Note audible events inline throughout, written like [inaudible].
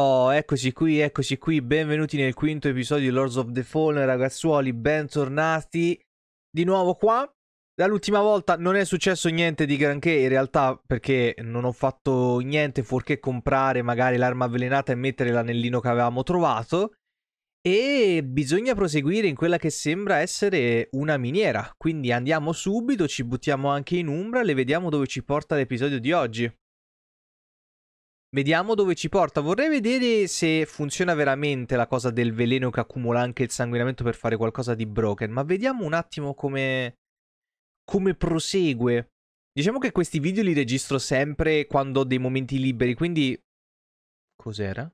Oh, eccoci qui, eccoci qui, benvenuti nel quinto episodio di Lords of the Fallen, ragazzuoli, bentornati di nuovo qua. Dall'ultima volta non è successo niente di granché, in realtà, perché non ho fatto niente fuorché comprare magari l'arma avvelenata e mettere l'anellino che avevamo trovato. E bisogna proseguire in quella che sembra essere una miniera, quindi andiamo subito, ci buttiamo anche in Umbra e vediamo dove ci porta l'episodio di oggi. Vediamo dove ci porta. Vorrei vedere se funziona veramente la cosa del veleno che accumula anche il sanguinamento per fare qualcosa di broken. Ma vediamo un attimo come, come prosegue. Diciamo che questi video li registro sempre quando ho dei momenti liberi, quindi... Cos'era?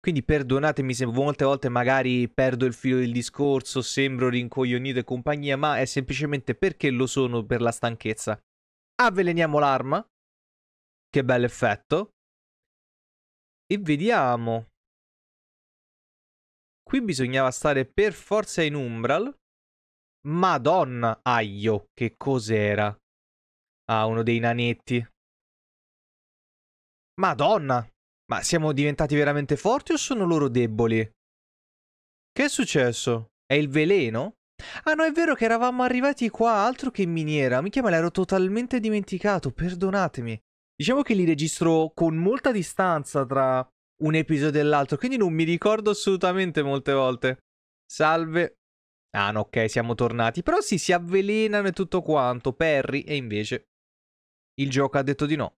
Quindi perdonatemi se molte volte magari perdo il filo del discorso, sembro rincoglionito e compagnia, ma è semplicemente perché lo sono per la stanchezza. Avveleniamo l'arma, che bel effetto. E vediamo. Qui bisognava stare per forza in Umbral. Madonna, aio, che cos'era? Ah, uno dei nanetti. Madonna, ma siamo diventati veramente forti o sono loro deboli? Che è successo? È il veleno? Ah no, è vero che eravamo arrivati qua, altro che in miniera. Mi chiama, l'ero totalmente dimenticato, perdonatemi diciamo che li registro con molta distanza tra un episodio e l'altro, quindi non mi ricordo assolutamente molte volte. Salve. Ah, no, ok, siamo tornati. Però sì, si avvelenano e tutto quanto. Perry, e invece il gioco ha detto di no.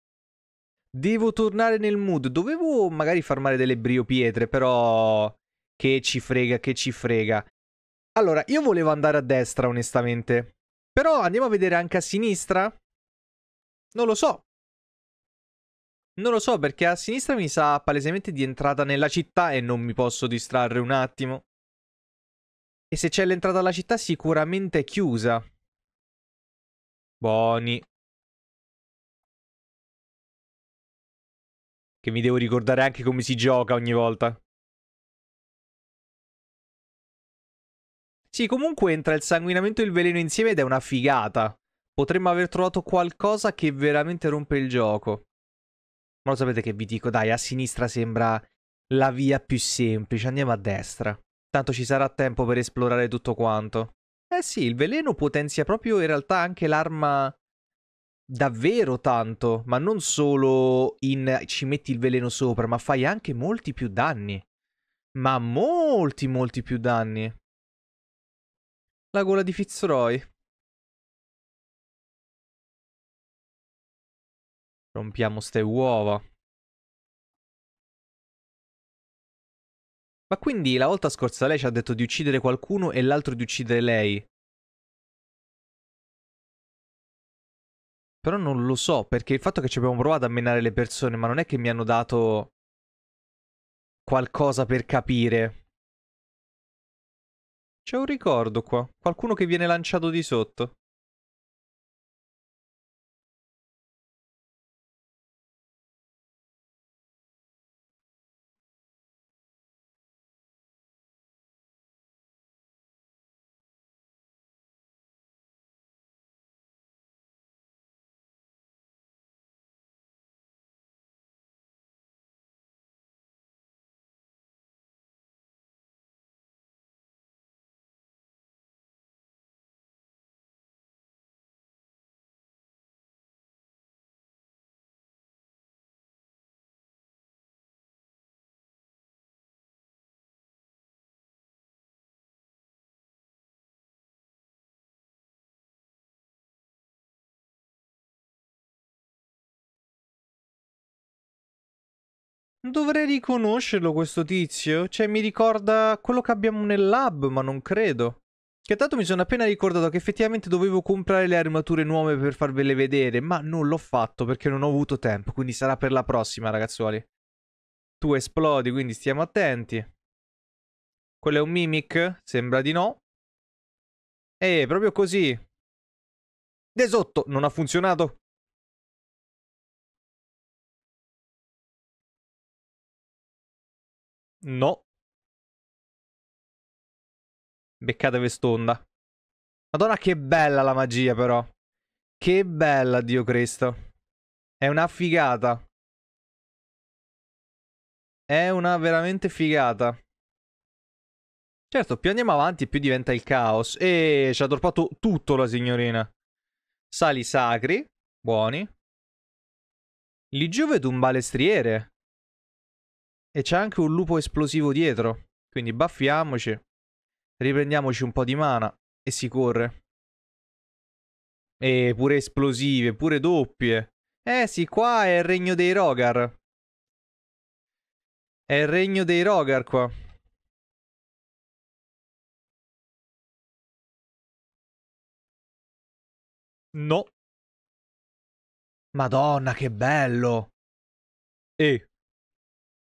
Devo tornare nel mood. Dovevo magari farmare delle briopietre, però... Che ci frega, che ci frega. Allora, io volevo andare a destra, onestamente. Però andiamo a vedere anche a sinistra? Non lo so. Non lo so perché a sinistra mi sa palesemente di entrata nella città e non mi posso distrarre un attimo. E se c'è l'entrata alla città sicuramente è chiusa. Buoni. Che mi devo ricordare anche come si gioca ogni volta. Sì, comunque entra il sanguinamento e il veleno insieme ed è una figata. Potremmo aver trovato qualcosa che veramente rompe il gioco. Ma lo sapete che vi dico, dai, a sinistra sembra la via più semplice, andiamo a destra. Tanto ci sarà tempo per esplorare tutto quanto. Eh sì, il veleno potenzia proprio in realtà anche l'arma davvero tanto, ma non solo in ci metti il veleno sopra, ma fai anche molti più danni. Ma molti, molti più danni. La gola di Fitzroy. Rompiamo ste uova. Ma quindi la volta scorsa lei ci ha detto di uccidere qualcuno e l'altro di uccidere lei. Però non lo so, perché il fatto che ci abbiamo provato a menare le persone, ma non è che mi hanno dato qualcosa per capire. C'è un ricordo qua, qualcuno che viene lanciato di sotto. Dovrei riconoscerlo questo tizio? Cioè mi ricorda quello che abbiamo nel lab, ma non credo. Che tanto mi sono appena ricordato che effettivamente dovevo comprare le armature nuove per farvele vedere, ma non l'ho fatto perché non ho avuto tempo, quindi sarà per la prossima ragazzuoli. Tu esplodi, quindi stiamo attenti. Quello è un mimic? Sembra di no. Eh, proprio così. De sotto, non ha funzionato. No. Beccate vestonda. Madonna che bella la magia però. Che bella, Dio Cristo. È una figata. È una veramente figata. Certo, più andiamo avanti più diventa il caos. E ci ha torpato tutto la signorina. Sali sacri. Buoni. Lì vedo un balestriere. E c'è anche un lupo esplosivo dietro. Quindi baffiamoci. Riprendiamoci un po' di mana. E si corre. E pure esplosive, pure doppie. Eh sì, qua è il regno dei Rogar. È il regno dei Rogar qua. No. Madonna, che bello. E...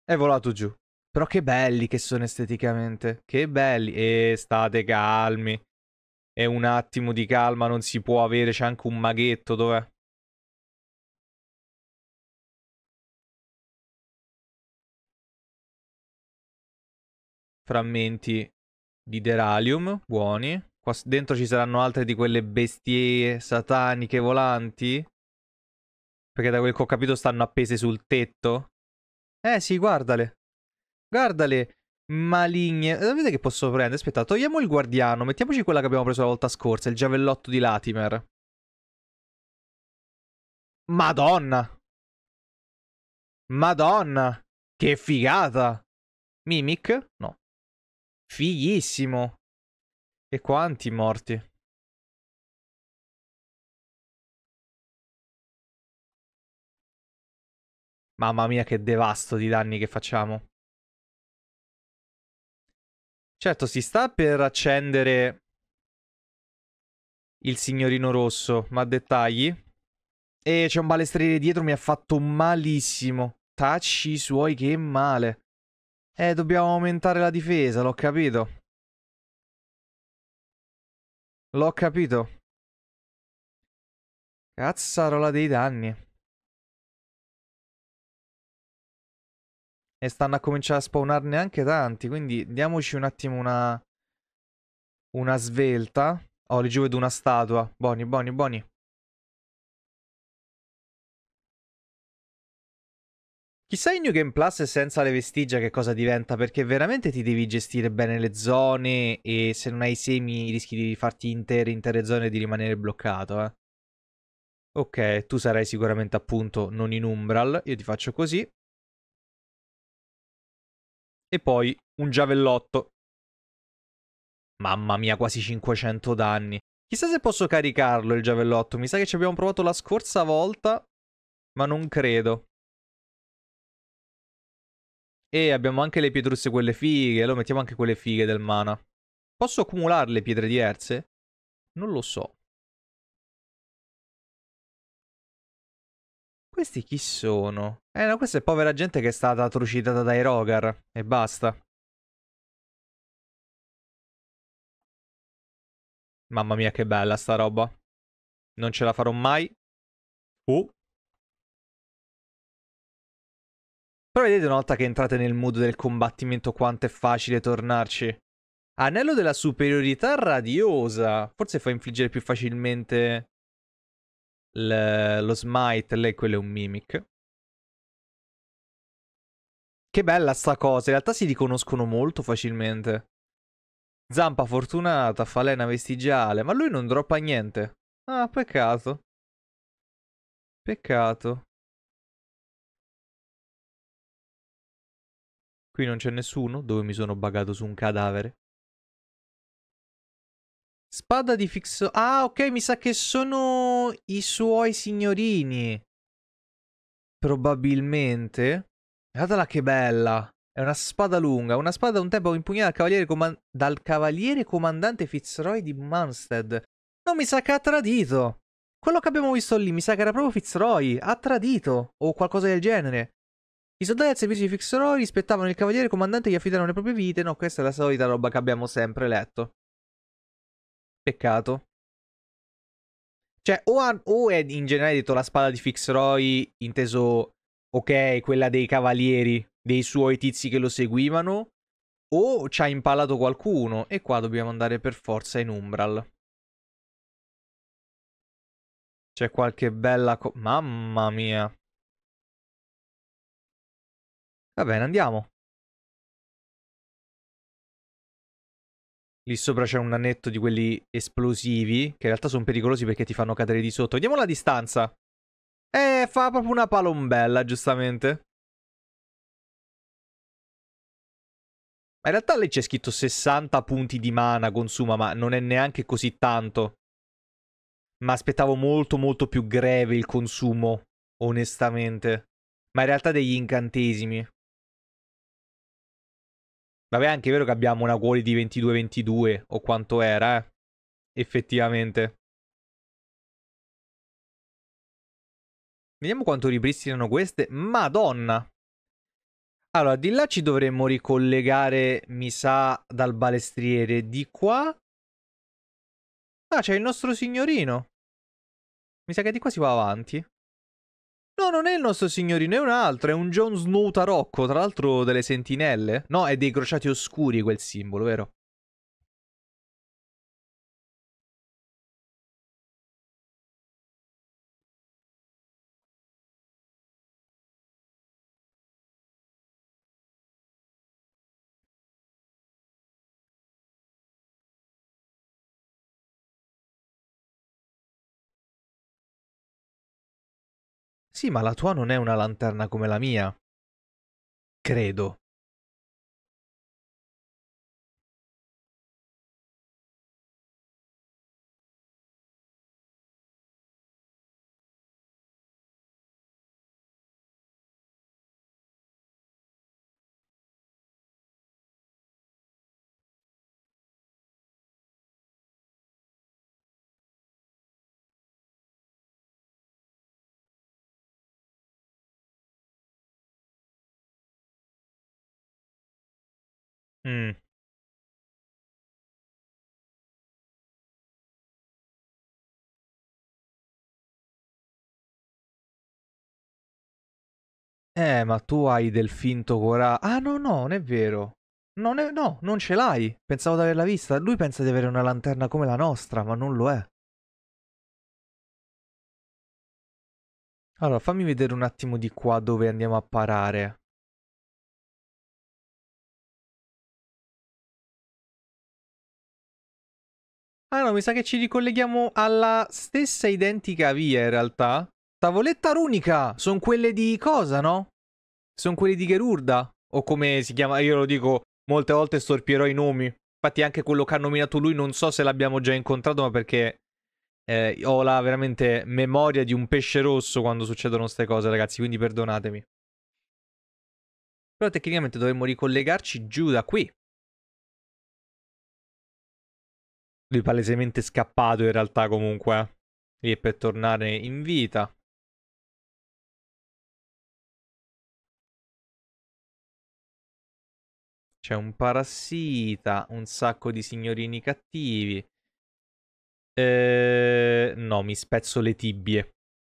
È volato giù. Però che belli che sono esteticamente. Che belli. E state calmi. E un attimo di calma non si può avere. C'è anche un maghetto, dov'è? Frammenti di Deralium, buoni. Qua dentro ci saranno altre di quelle bestie sataniche volanti. Perché da quel che ho capito stanno appese sul tetto. Eh sì, guardale. Guardale, maligne. Eh, vedete che posso prendere? Aspetta, togliamo il guardiano. Mettiamoci quella che abbiamo preso la volta scorsa, il giavellotto di Latimer. Madonna! Madonna! Che figata! Mimic? No. Fighissimo. E quanti morti. Mamma mia che devasto di danni che facciamo. Certo, si sta per accendere il signorino rosso, ma dettagli. E c'è un balestriere dietro, mi ha fatto malissimo. Tacci i suoi, che male. Eh, dobbiamo aumentare la difesa, l'ho capito. L'ho capito. Cazzarola dei danni. E stanno a cominciare a spawnarne anche tanti, quindi diamoci un attimo una... Una svelta. Oh, lì giù vedo una statua. Buoni, buoni, buoni. Chissà in New Game Plus senza le vestigia che cosa diventa, perché veramente ti devi gestire bene le zone e se non hai semi rischi di farti intere, intere zone e di rimanere bloccato, eh. Ok, tu sarai sicuramente appunto non in Umbral, io ti faccio così e poi un giavellotto. Mamma mia, quasi 500 danni. Chissà se posso caricarlo il giavellotto, mi sa che ci abbiamo provato la scorsa volta, ma non credo. E abbiamo anche le pietrusse quelle fighe, lo mettiamo anche quelle fighe del mana. Posso accumulare le pietre di Erze? Non lo so. Questi chi sono? Eh no, questa è povera gente che è stata trucidata dai Rogar. E basta. Mamma mia che bella sta roba. Non ce la farò mai. Uh. Però vedete una volta che entrate nel mood del combattimento quanto è facile tornarci. Anello della superiorità radiosa. Forse fa infliggere più facilmente l- lo smite, lei quello è un mimic. Che bella sta cosa, in realtà si riconoscono molto facilmente. Zampa fortunata, falena vestigiale, ma lui non droppa niente. Ah, peccato. Peccato. Qui non c'è nessuno, dove mi sono bagato su un cadavere. Spada di fixo... Ah, ok, mi sa che sono i suoi signorini. Probabilmente. Guardala che bella. È una spada lunga. Una spada un tempo impugnata dal cavaliere, coman dal cavaliere comandante Fitzroy di Munstead. No, mi sa che ha tradito. Quello che abbiamo visto lì mi sa che era proprio Fitzroy. Ha tradito. O qualcosa del genere. I soldati al servizio di Fitzroy rispettavano il cavaliere comandante e gli affidarono le proprie vite. No, questa è la solita roba che abbiamo sempre letto. Peccato. Cioè, o, ha, o è in generale detto la spada di Fixroy, inteso, ok, quella dei cavalieri, dei suoi tizi che lo seguivano, o ci ha impalato qualcuno, e qua dobbiamo andare per forza in Umbral. C'è qualche bella... Mamma mia. Va bene, andiamo. Lì sopra c'è un annetto di quelli esplosivi, che in realtà sono pericolosi perché ti fanno cadere di sotto. Vediamo la distanza. Eh, fa proprio una palombella, giustamente. Ma in realtà lì c'è scritto 60 punti di mana consuma, ma non è neanche così tanto. Ma aspettavo molto molto più greve il consumo, onestamente. Ma in realtà degli incantesimi. Vabbè, è anche vero che abbiamo una quality 22-22 o quanto era, eh. Effettivamente. Vediamo quanto ripristinano queste. Madonna! Allora, di là ci dovremmo ricollegare, mi sa, dal balestriere. Di qua... Ah, c'è il nostro signorino. Mi sa che di qua si va avanti. No, non è il nostro signorino, è un altro, è un Jon Snow Tarocco, tra l'altro delle sentinelle. No, è dei crociati oscuri quel simbolo, vero? Sì, ma la tua non è una lanterna come la mia. Credo. Mh. Eh, ma tu hai del finto cora ah no, no, non è vero. Non è no, non ce l'hai. Pensavo di averla vista. Lui pensa di avere una lanterna come la nostra, ma non lo è. Allora, fammi vedere un attimo di qua dove andiamo a parare. Ah no, mi sa che ci ricolleghiamo alla stessa identica via in realtà. Tavoletta runica! Sono quelle di cosa, no? Sono quelle di Gerurda. O come si chiama, io lo dico, molte volte storpierò i nomi. Infatti anche quello che ha nominato lui non so se l'abbiamo già incontrato, ma perché eh, ho la veramente memoria di un pesce rosso quando succedono queste cose, ragazzi, quindi perdonatemi. Però tecnicamente dovremmo ricollegarci giù da qui. Lui palesemente scappato in realtà comunque. Lì eh. è per tornare in vita. C'è un parassita, un sacco di signorini cattivi. Eh, no, mi spezzo le tibie.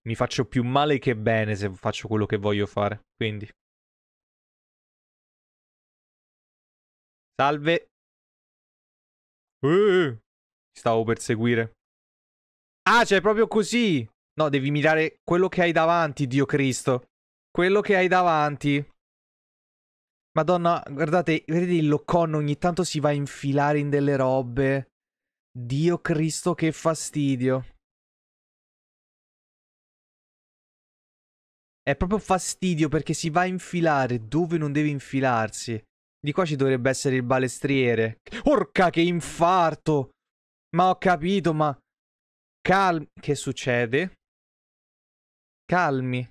Mi faccio più male che bene se faccio quello che voglio fare. Quindi. Salve. Uh stavo per seguire. Ah, cioè, proprio così. No, devi mirare quello che hai davanti, Dio Cristo. Quello che hai davanti. Madonna, guardate, vedete il Loccon ogni tanto si va a infilare in delle robe. Dio Cristo, che fastidio. È proprio fastidio perché si va a infilare dove non deve infilarsi. Di qua ci dovrebbe essere il balestriere. Orca, che infarto! Ma ho capito, ma... Calmi. Che succede? Calmi.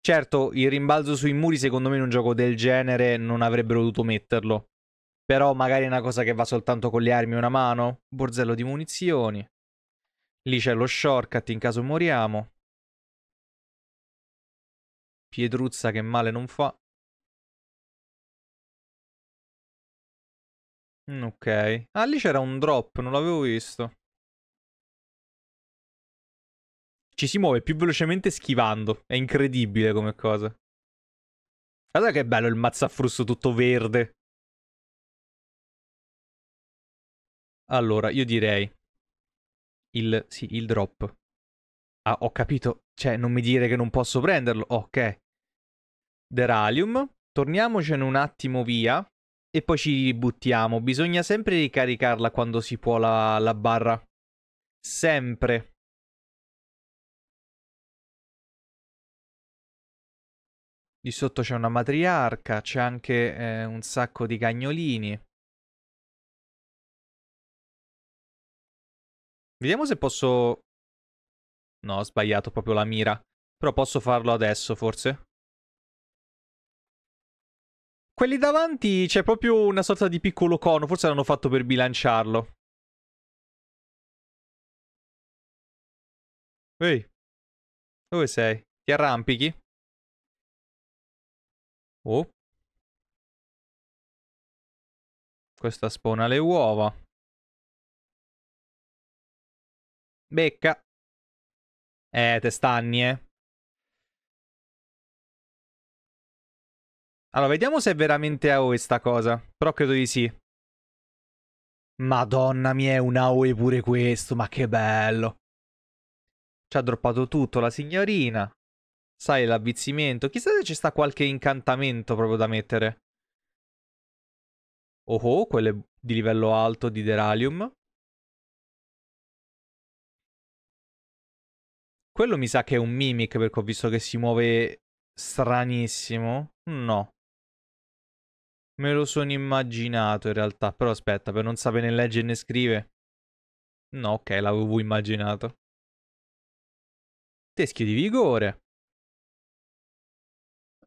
Certo, il rimbalzo sui muri secondo me in un gioco del genere non avrebbero dovuto metterlo. Però magari è una cosa che va soltanto con le armi e una mano. Borzello di munizioni. Lì c'è lo shortcut in caso moriamo. Pietruzza che male non fa. Mm, ok. Ah, lì c'era un drop, non l'avevo visto. Ci si muove più velocemente schivando. È incredibile come cosa. Guarda che bello il mazzafrusto tutto verde. Allora, io direi... Il... sì, il drop. Ah, ho capito. Cioè, non mi dire che non posso prenderlo. Ok. Deralium. Torniamocene un attimo via e poi ci ributtiamo. Bisogna sempre ricaricarla quando si può la, la barra. Sempre. Di sotto c'è una matriarca, c'è anche eh, un sacco di cagnolini. Vediamo se posso... No, ho sbagliato proprio la mira. Però posso farlo adesso, forse. Quelli davanti c'è proprio una sorta di piccolo cono, forse l'hanno fatto per bilanciarlo. Ehi, dove sei? Ti arrampichi? Oh. Questa spona le uova. Becca. Eh, te stanni, eh. Allora, vediamo se è veramente AOE sta cosa. Però credo di sì. Madonna mia, è un AOE pure questo, ma che bello. Ci ha droppato tutto la signorina. Sai, l'avvizzimento. Chissà se ci sta qualche incantamento proprio da mettere. Oh oh, quelle di livello alto di Deralium. Quello mi sa che è un mimic perché ho visto che si muove stranissimo. No. Me lo sono immaginato in realtà, però aspetta, per non sapere né leggere né scrivere. No, ok, l'avevo immaginato. Teschio di vigore.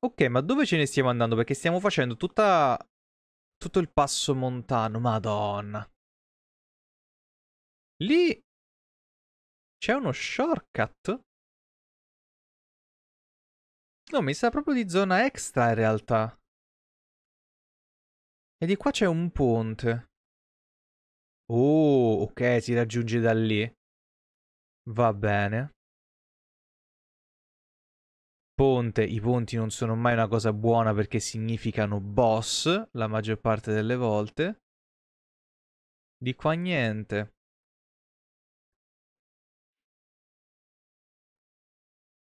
Ok, ma dove ce ne stiamo andando? Perché stiamo facendo tutta... Tutto il passo montano, madonna. Lì... C'è uno shortcut? No, mi sa proprio di zona extra in realtà. E di qua c'è un ponte. Oh, ok, si raggiunge da lì. Va bene. Ponte, i ponti non sono mai una cosa buona perché significano boss la maggior parte delle volte. Di qua niente.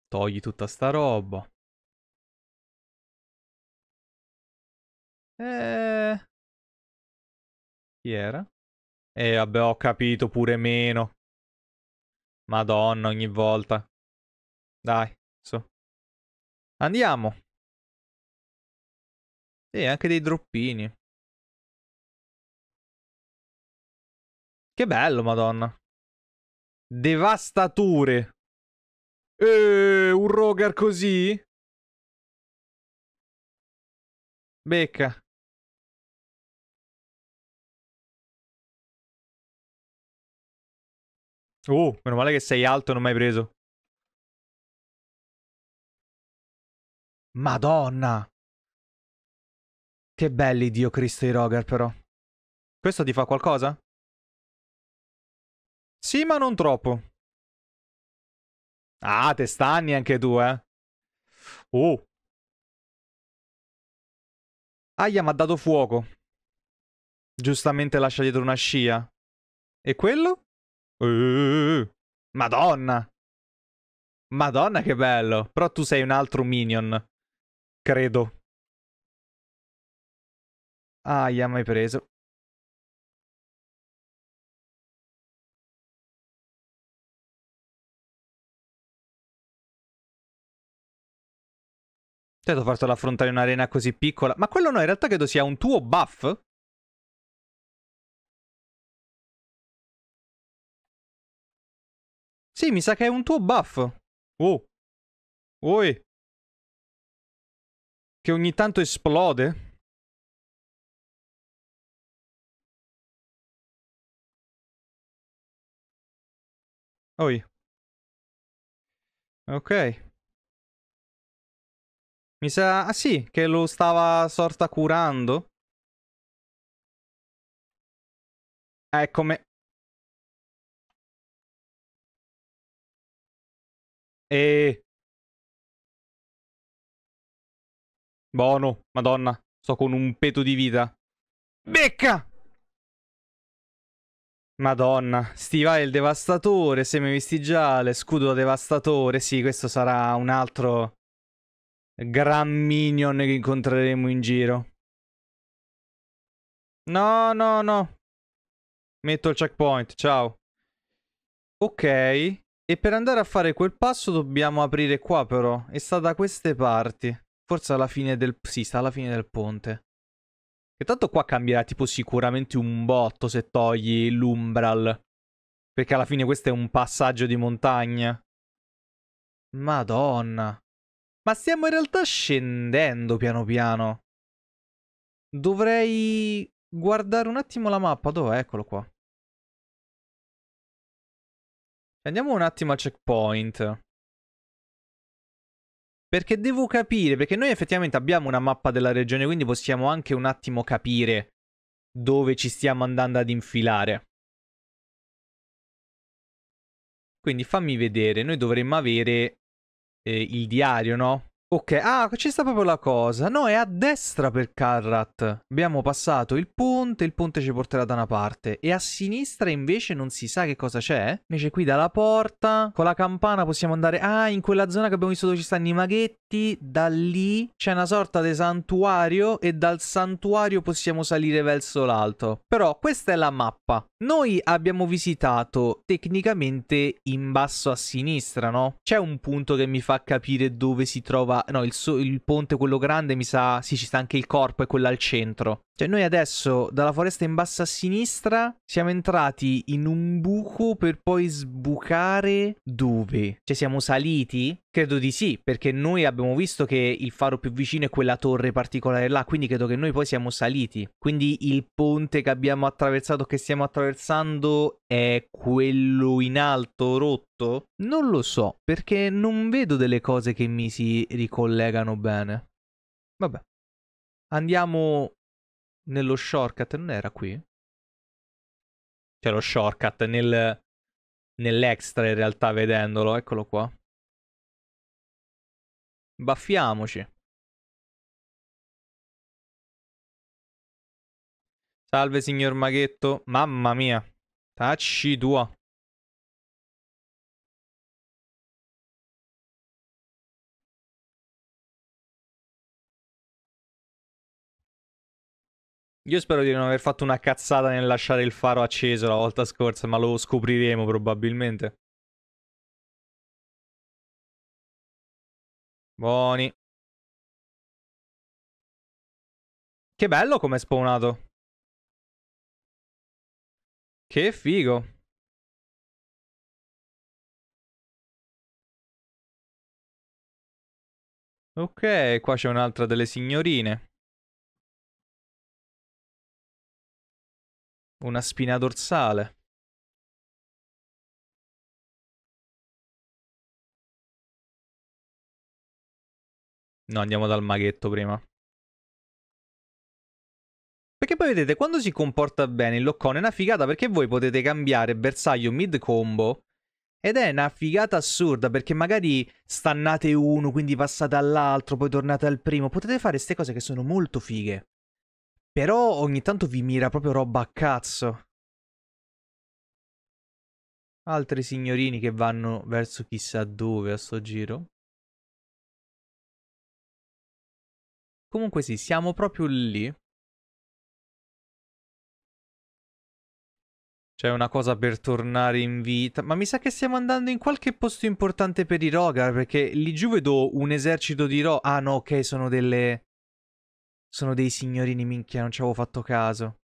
Togli tutta sta roba. Eh... Chi era? E eh, vabbè, ho capito pure meno. Madonna, ogni volta. Dai, su. Andiamo. Sì, anche dei droppini. Che bello, madonna. Devastature. Eeeh, un Rogar così? Becca. Uh, meno male che sei alto e non mi hai preso. Madonna! Che belli Dio Cristo i Roger, però. Questo ti fa qualcosa? Sì, ma non troppo. Ah, te stanni anche tu, eh. Oh. Aia mi ha dato fuoco. Giustamente lascia dietro una scia. E quello? Eh. Madonna. Madonna che bello. Però tu sei un altro minion. Credo. Ah, gli ha mai preso. Certo, fartelo affrontare in un'arena così piccola. Ma quello no, in realtà credo sia un tuo buff. Sì, mi sa che è un tuo buff. Oh. Oi. Che ogni tanto esplode. Oi. Ok. Mi sa... Ah sì, che lo stava sorta curando. È come... E... Buono, madonna. Sto con un peto di vita. Becca! Madonna, stivale il devastatore, seme vestigiale, scudo devastatore. Sì, questo sarà un altro gran minion che incontreremo in giro. No, no, no. Metto il checkpoint, ciao. Ok. E per andare a fare quel passo dobbiamo aprire qua però. E sta da queste parti. Forse alla fine del... Sì, sta alla fine del ponte. E tanto qua cambierà tipo sicuramente un botto se togli l'umbral. Perché alla fine questo è un passaggio di montagna. Madonna. Ma stiamo in realtà scendendo piano piano. Dovrei guardare un attimo la mappa. Dov'è? Eccolo qua. Andiamo un attimo al checkpoint. Perché devo capire, perché noi effettivamente abbiamo una mappa della regione, quindi possiamo anche un attimo capire dove ci stiamo andando ad infilare. Quindi fammi vedere, noi dovremmo avere eh, il diario, no? Ok, ah, ci sta proprio la cosa. No, è a destra per Carrat. Abbiamo passato il ponte, il ponte ci porterà da una parte. E a sinistra invece non si sa che cosa c'è. Invece qui dalla porta, con la campana possiamo andare... Ah, in quella zona che abbiamo visto dove ci stanno i maghetti, da lì c'è una sorta di santuario e dal santuario possiamo salire verso l'alto. Però questa è la mappa. Noi abbiamo visitato tecnicamente in basso a sinistra, no? C'è un punto che mi fa capire dove si trova no, il, so- il ponte quello grande mi sa, sì, ci sta anche il corpo e quello al centro. Cioè noi adesso dalla foresta in basso a sinistra siamo entrati in un buco per poi sbucare dove? Cioè siamo saliti? Credo di sì, perché noi abbiamo visto che il faro più vicino è quella torre particolare là, quindi credo che noi poi siamo saliti. Quindi il ponte che abbiamo attraversato, che stiamo attraversando, è quello in alto rotto? Non lo so, perché non vedo delle cose che mi si ricollegano bene. Vabbè. Andiamo nello shortcut non era qui? C'è cioè, lo shortcut nel, nell'extra in realtà vedendolo, eccolo qua. Baffiamoci. Salve signor Maghetto, mamma mia. Tacci tua. Io spero di non aver fatto una cazzata nel lasciare il faro acceso la volta scorsa, ma lo scopriremo probabilmente. Buoni. Che bello come è spawnato. Che figo. Ok, qua c'è un'altra delle signorine. Una spina dorsale. No, andiamo dal maghetto prima. Perché poi vedete, quando si comporta bene il Loccone è una figata perché voi potete cambiare bersaglio mid combo ed è una figata assurda perché magari stannate uno, quindi passate all'altro, poi tornate al primo. Potete fare queste cose che sono molto fighe. Però ogni tanto vi mira proprio roba a cazzo. Altri signorini che vanno verso chissà dove a sto giro. Comunque sì, siamo proprio lì. C'è una cosa per tornare in vita. Ma mi sa che stiamo andando in qualche posto importante per i Rogar. Perché lì giù vedo un esercito di Rogar. Ah no, ok, sono delle... Sono dei signorini, minchia, non ci avevo fatto caso.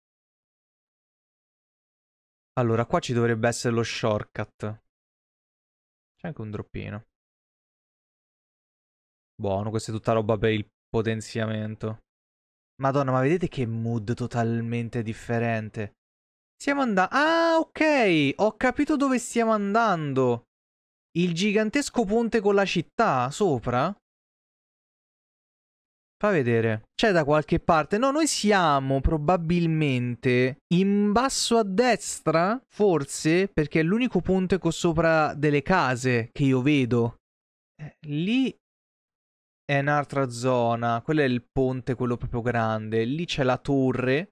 Allora, qua ci dovrebbe essere lo shortcut. C'è anche un droppino. Buono, questa è tutta roba per il potenziamento. Madonna, ma vedete che mood totalmente differente. Stiamo andando... Ah, ok! Ho capito dove stiamo andando. Il gigantesco ponte con la città, sopra? Fa vedere. C'è da qualche parte. No, noi siamo probabilmente in basso a destra, forse, perché è l'unico ponte con sopra delle case che io vedo. Eh, lì è un'altra zona. Quello è il ponte, quello proprio grande. Lì c'è la torre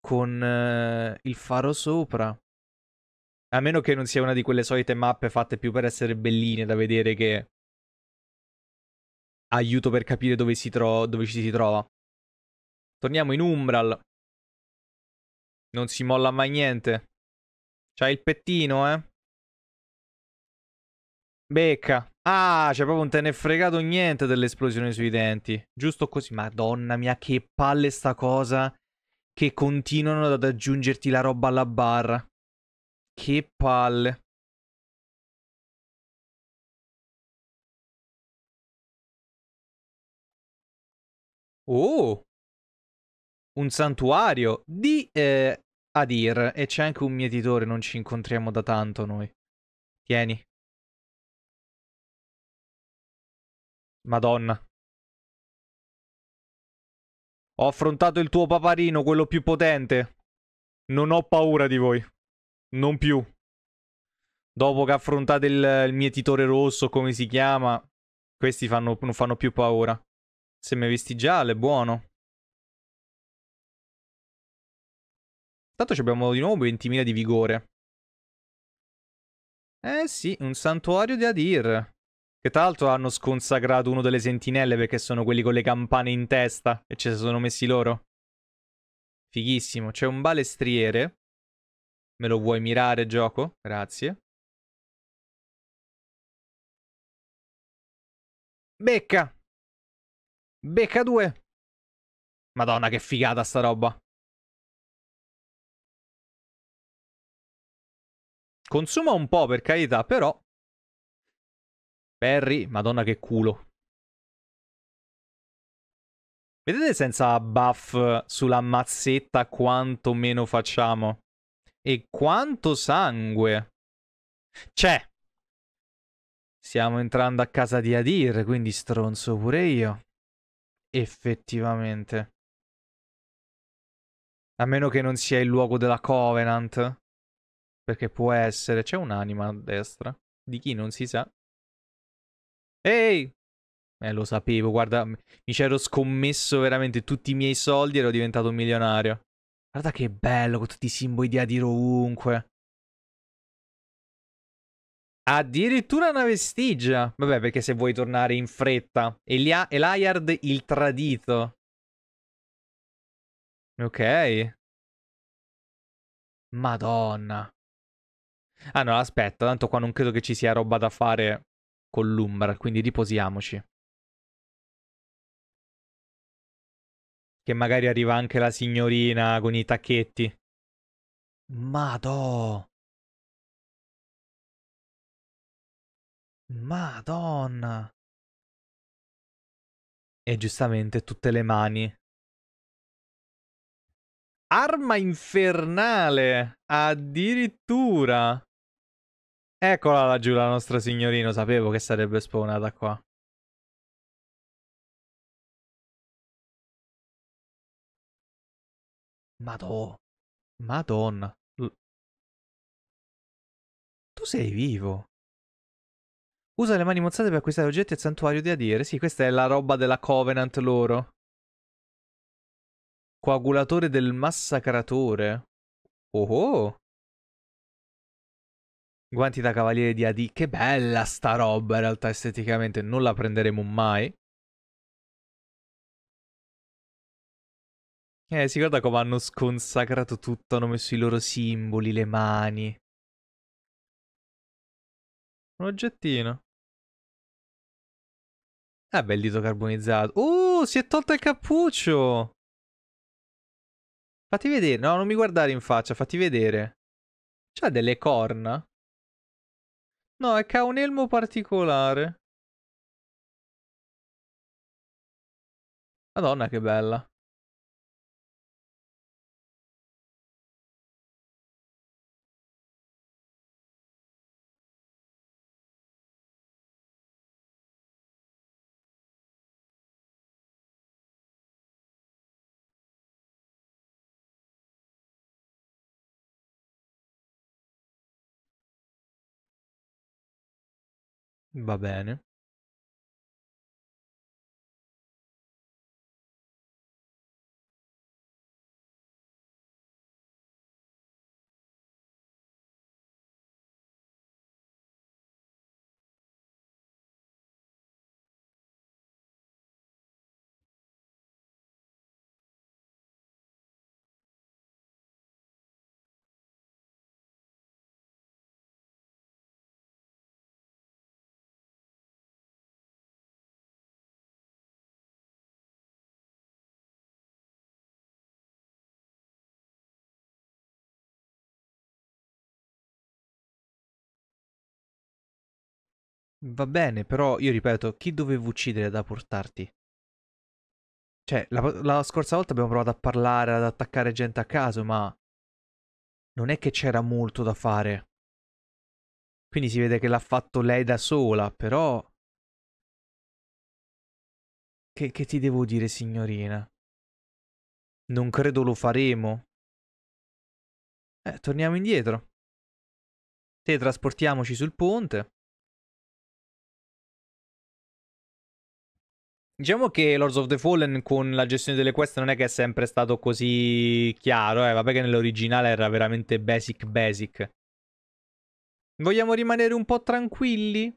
con eh, il faro sopra. A meno che non sia una di quelle solite mappe fatte più per essere belline da vedere che aiuto per capire dove, si tro- dove ci si trova. Torniamo in Umbral. Non si molla mai niente. C'hai il pettino, eh? Becca. Ah, c'è cioè, proprio un te ne fregato niente dell'esplosione sui denti. Giusto così. Madonna mia, che palle sta cosa. Che continuano ad aggiungerti la roba alla barra. Che palle. Oh! Un santuario di eh, Adir. E c'è anche un mietitore, non ci incontriamo da tanto noi. Tieni. Madonna. Ho affrontato il tuo paparino, quello più potente. Non ho paura di voi. Non più. Dopo che affrontate il, il mietitore rosso, come si chiama, questi fanno, non fanno più paura. Se mi Seme vestigiale, buono. Tanto abbiamo di nuovo 20.000 di vigore. Eh sì, un santuario di Adir. Che tra l'altro hanno sconsacrato uno delle sentinelle perché sono quelli con le campane in testa e ce ne sono messi loro. Fighissimo. C'è un balestriere. Me lo vuoi mirare, gioco? Grazie. Becca! Becca 2. Madonna, che figata sta roba. Consuma un po', per carità, però... Perry, madonna che culo. Vedete senza buff sulla mazzetta quanto meno facciamo? E quanto sangue? C'è! Stiamo entrando a casa di Adir, quindi stronzo pure io. Effettivamente. A meno che non sia il luogo della Covenant. Perché può essere. C'è un'anima a destra. Di chi non si sa. Ehi! Eh, lo sapevo, guarda, mi c'ero scommesso veramente tutti i miei soldi e ero diventato milionario. Guarda che bello, con tutti i simboidi ad ovunque. Addirittura una vestigia. Vabbè, perché se vuoi tornare in fretta. Elia- Eliard il tradito. Ok. Madonna. Ah no, aspetta, tanto qua non credo che ci sia roba da fare con l'Umbra, quindi riposiamoci. Che magari arriva anche la signorina con i tacchetti. Madò. Madonna! E giustamente tutte le mani. Arma infernale! Addirittura! Eccola laggiù la nostra signorina, sapevo che sarebbe spawnata qua. Madò. Madonna. Tu sei vivo. Usa le mani mozzate per acquistare oggetti al santuario di Adire. Sì, questa è la roba della Covenant loro. Coagulatore del massacratore. Oh oh. Guanti da cavaliere di AD. Che bella sta roba in realtà esteticamente. Non la prenderemo mai. Eh, si guarda come hanno sconsacrato tutto, hanno messo i loro simboli, le mani. Un oggettino. Ah, bel dito carbonizzato. Uh, si è tolto il cappuccio! Fatti vedere. No, non mi guardare in faccia, fatti vedere. C'ha delle corna? No, è che ha un elmo particolare. Madonna, che bella. Va bene. Va bene, però io ripeto, chi dovevo uccidere da portarti? Cioè, la, la scorsa volta abbiamo provato a parlare, ad attaccare gente a caso, ma non è che c'era molto da fare. Quindi si vede che l'ha fatto lei da sola, però... Che, che, ti devo dire, signorina? Non credo lo faremo. Eh, torniamo indietro. Teletrasportiamoci sul ponte. Diciamo che Lords of the Fallen con la gestione delle quest non è che è sempre stato così chiaro, eh? vabbè che nell'originale era veramente basic basic. Vogliamo rimanere un po' tranquilli?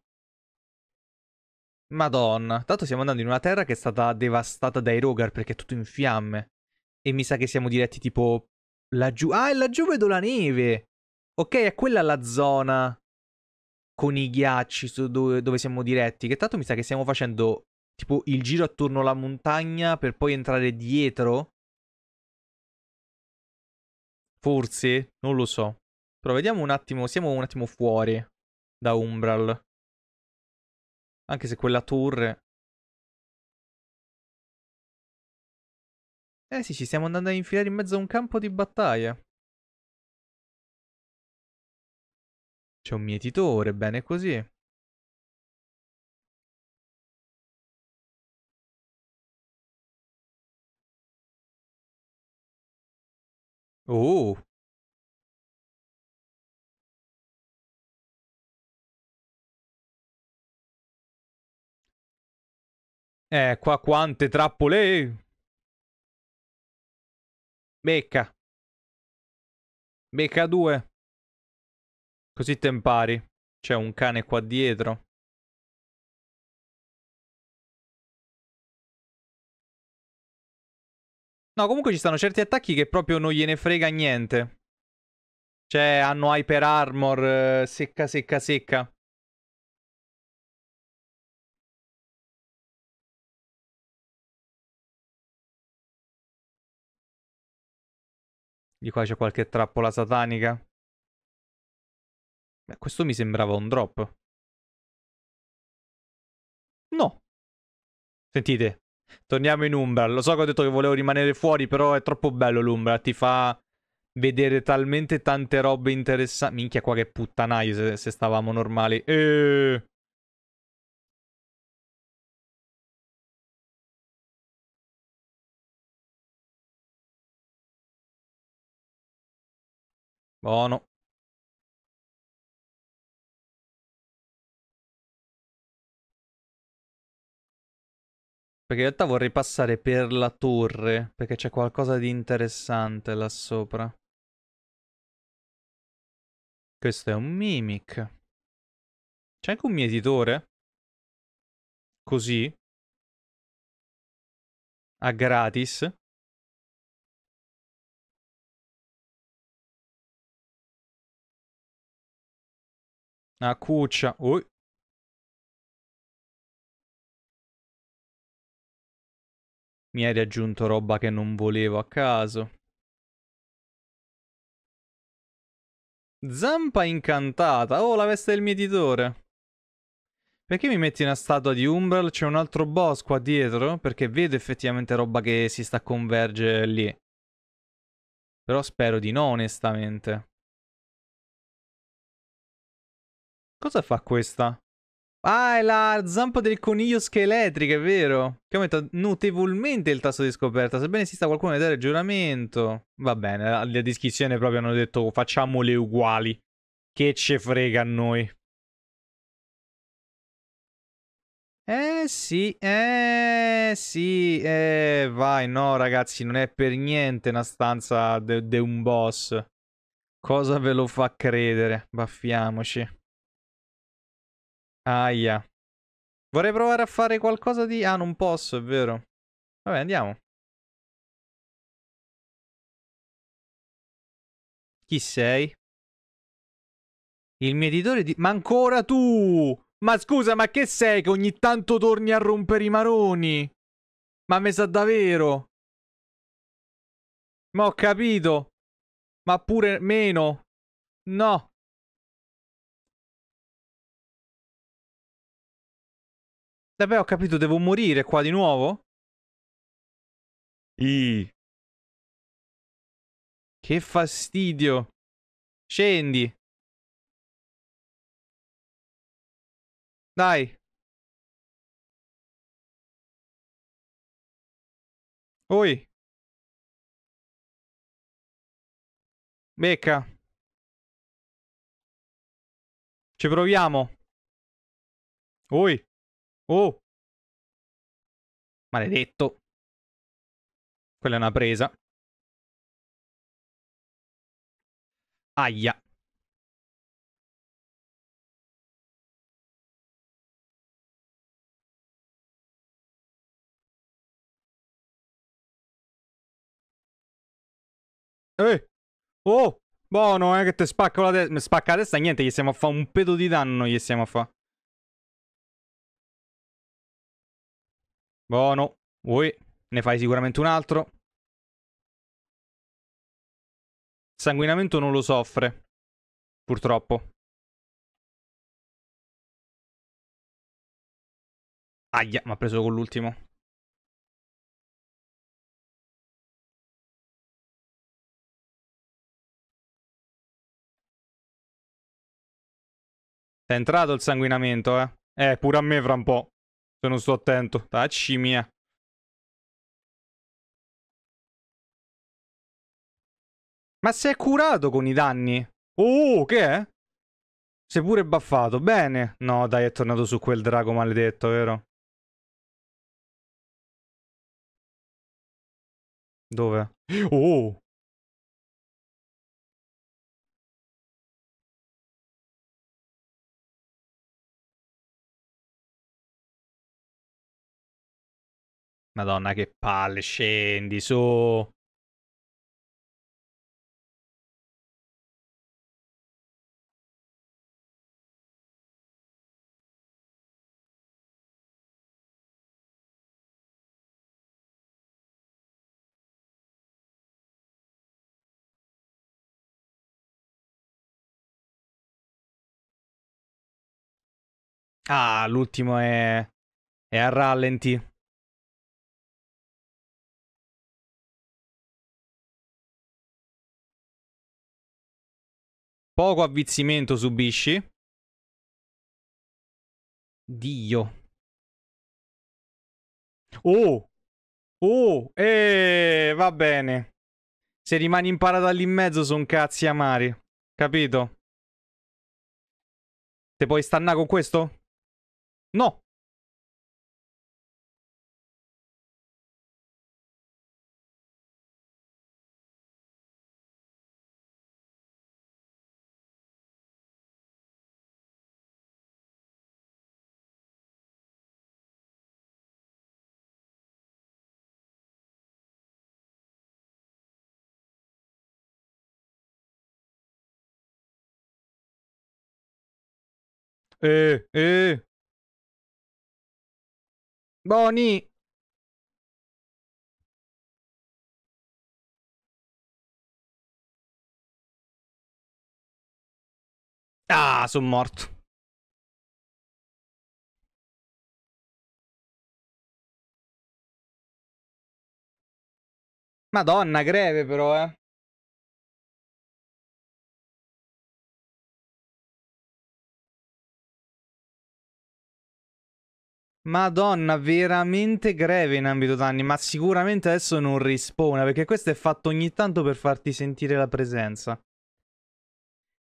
Madonna, tanto stiamo andando in una terra che è stata devastata dai Rogar perché è tutto in fiamme. E mi sa che siamo diretti tipo laggiù. Ah, e laggiù vedo la neve! Ok, è quella la zona con i ghiacci dove, dove siamo diretti. Che tanto mi sa che stiamo facendo tipo il giro attorno alla montagna per poi entrare dietro. Forse, non lo so. Però vediamo un attimo, siamo un attimo fuori da Umbral. Anche se quella torre... Eh sì, ci stiamo andando a infilare in mezzo a un campo di battaglia. C'è un mietitore, bene così. Oh. Eh, qua quante trappole! Becca. Becca 2. Così tempari. C'è un cane qua dietro. No, comunque ci stanno certi attacchi che proprio non gliene frega niente. Cioè, hanno hyper armor, eh, secca, secca, secca. Di qua c'è qualche trappola satanica. Beh, questo mi sembrava un drop. No. Sentite, Torniamo in Umbra. Lo so che ho detto che volevo rimanere fuori, però è troppo bello l'Umbra. Ti fa vedere talmente tante robe interessanti. Minchia qua che puttanaio se, se stavamo normali. Eeeh. Buono. Perché in realtà vorrei passare per la torre, perché c'è qualcosa di interessante là sopra. Questo è un mimic. C'è anche un mietitore? Così? A gratis? Una cuccia. Ui. Mi hai aggiunto roba che non volevo a caso. Zampa incantata. Oh, la veste del mietitore. Perché mi metti una statua di Umbral? C'è un altro boss qua dietro? Perché vedo effettivamente roba che si sta a convergere lì. Però spero di no, onestamente. Cosa fa questa? Ah, è la zampa del coniglio scheletrica, è vero? Che aumenta notevolmente il tasso di scoperta. Sebbene esista qualcuno a dare giuramento. Va bene, la, la proprio hanno detto facciamole uguali. Che ce frega a noi. Eh sì, eh sì, eh vai, no ragazzi, non è per niente una stanza di un boss. Cosa ve lo fa credere? Baffiamoci. Aia. Vorrei provare a fare qualcosa di... Ah, non posso, è vero. Vabbè, andiamo. Chi sei? Il mio editore di... Ma ancora tu! Ma scusa, ma che sei che ogni tanto torni a rompere i maroni? Ma me sa davvero? Ma ho capito. Ma pure meno. No. Vabbè, ho capito, devo morire qua di nuovo? I. Che fastidio. Scendi. Dai. Oi. Becca. Ci proviamo. Oi. Oh! Maledetto. Quella è una presa. Aia. Ehi! Oh! Buono, eh, che te spacco la testa. Spacca la testa, niente, gli siamo a fa un pedo di danno, gli siamo a fa. Buono. Ui, ne fai sicuramente un altro. Sanguinamento non lo soffre. Purtroppo. Aia, mi ha preso con l'ultimo. È entrato il sanguinamento, eh. Eh, pure a me fra un po'. Se non sto attento. Tacci mia. Ma si è curato con i danni? Oh, che è? Sei pure baffato. Bene. No, dai, è tornato su quel drago maledetto, vero? Dove? Oh! Madonna, che palle, scendi su. Ah, l'ultimo è... è a rallenti. Poco avvizzimento subisci. Dio. Oh! Oh! Eeeh, va bene. Se rimani imparato lì in mezzo sono cazzi amari. Capito? Te puoi stannare con questo? No! Eh, eh. Boni. Ah, sono morto. Madonna, greve però, eh. Madonna, veramente greve in ambito danni, ma sicuramente adesso non rispona, perché questo è fatto ogni tanto per farti sentire la presenza.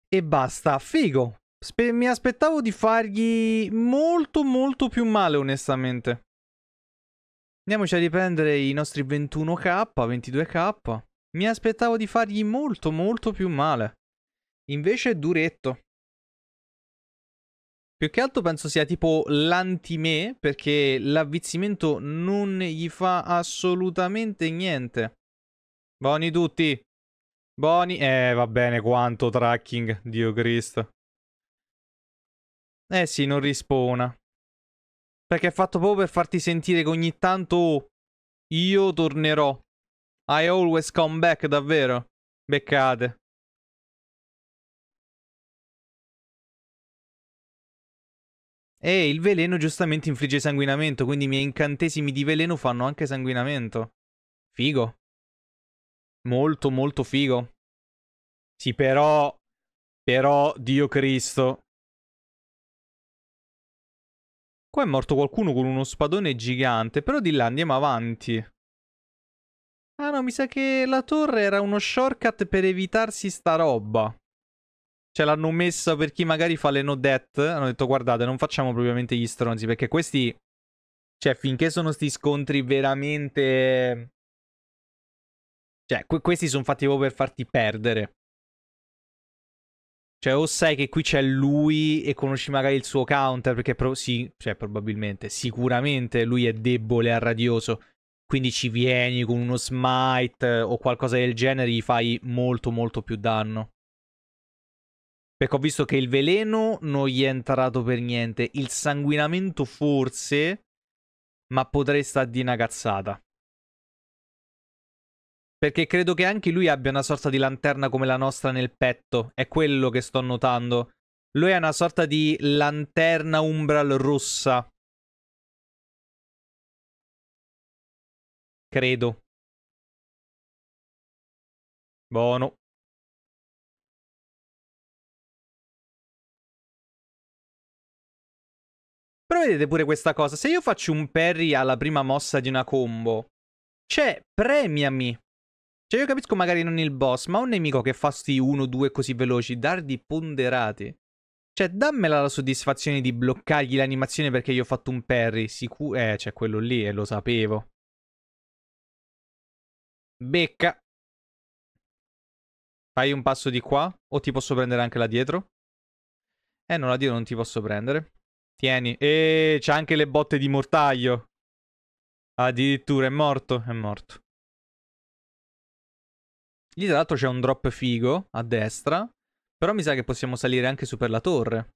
E basta, figo. Spe mi aspettavo di fargli molto molto più male, onestamente. Andiamoci a riprendere i nostri 21k, 22k. Mi aspettavo di fargli molto molto più male. Invece duretto. Più che altro penso sia tipo l'anti-me, perché l'avvizzimento non gli fa assolutamente niente. Buoni tutti. Buoni. Eh, va bene, quanto tracking, Dio Cristo. Eh sì, non rispona. Perché è fatto proprio per farti sentire che ogni tanto io tornerò. I always come back, davvero. Beccate. E il veleno giustamente infligge sanguinamento, quindi i miei incantesimi di veleno fanno anche sanguinamento. Figo. Molto, molto figo. Sì, però... Però, Dio Cristo. Qua è morto qualcuno con uno spadone gigante, però di là andiamo avanti. Ah no, mi sa che la torre era uno shortcut per evitarsi sta roba. Cioè l'hanno messo per chi magari fa le no death. Hanno detto guardate, non facciamo propriamente gli stronzi perché questi... Cioè finché sono sti scontri veramente... Cioè que- questi sono fatti proprio per farti perdere. Cioè, o sai che qui c'è lui e conosci magari il suo counter, perché pro- sì, cioè, probabilmente, sicuramente lui è debole al radioso. Quindi ci vieni con uno smite o qualcosa del genere, gli fai molto molto più danno. Perché ho visto che il veleno non gli è entrato per niente. Il sanguinamento forse, ma potrei stare di una cazzata. Perché credo che anche lui abbia una sorta di lanterna come la nostra nel petto. È quello che sto notando. Lui ha una sorta di lanterna umbral rossa. Credo. Buono. Però vedete pure questa cosa, se io faccio un parry alla prima mossa di una combo, cioè, premiami. Cioè, io capisco magari non il boss, ma un nemico che fa sti 1-2 così veloci, dardi ponderati. Cioè, dammela la soddisfazione di bloccargli l'animazione perché gli ho fatto un parry. Sicuro. Eh, c'è cioè, quello lì e eh, lo sapevo. Becca. Fai un passo di qua? O ti posso prendere anche là dietro? Eh, no, là dietro non ti posso prendere. Tieni. E c'ha anche le botte di mortaio. Addirittura è morto. È morto. Lì tra l'altro c'è un drop figo a destra. Però mi sa che possiamo salire anche su per la torre.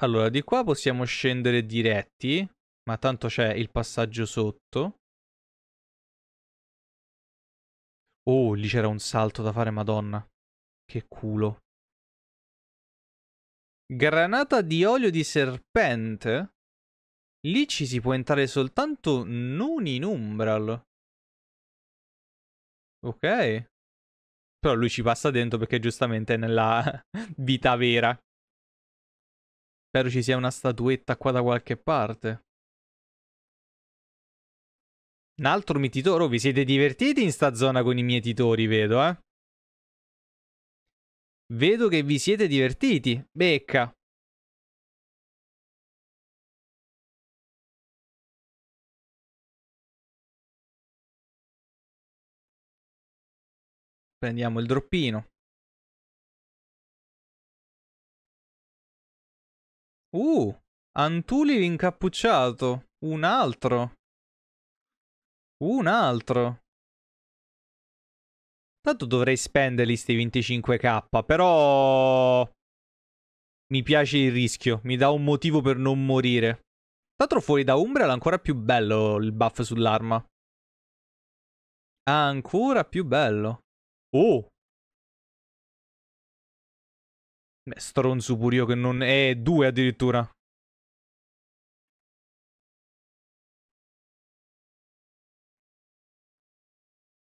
Allora, di qua possiamo scendere diretti, ma tanto c'è il passaggio sotto. Oh, lì c'era un salto da fare, madonna. Che culo. Granata di olio di serpente? Lì ci si può entrare soltanto non in Umbral. Ok. Però lui ci passa dentro perché giustamente è nella [laughs] vita vera. Spero ci sia una statuetta qua da qualche parte. Un altro mititore, oh, vi siete divertiti in sta zona con i mietitori, vedo, eh? Vedo che vi siete divertiti. Becca. Prendiamo il droppino. Uh, Antuli incappucciato. Un altro un altro. Tanto dovrei spenderli sti 25k, però... Mi piace il rischio, mi dà un motivo per non morire. Tanto fuori da Umbra è ancora più bello il buff sull'arma. Ancora più bello. Oh! Beh, stronzo pure io che non... è eh, due addirittura.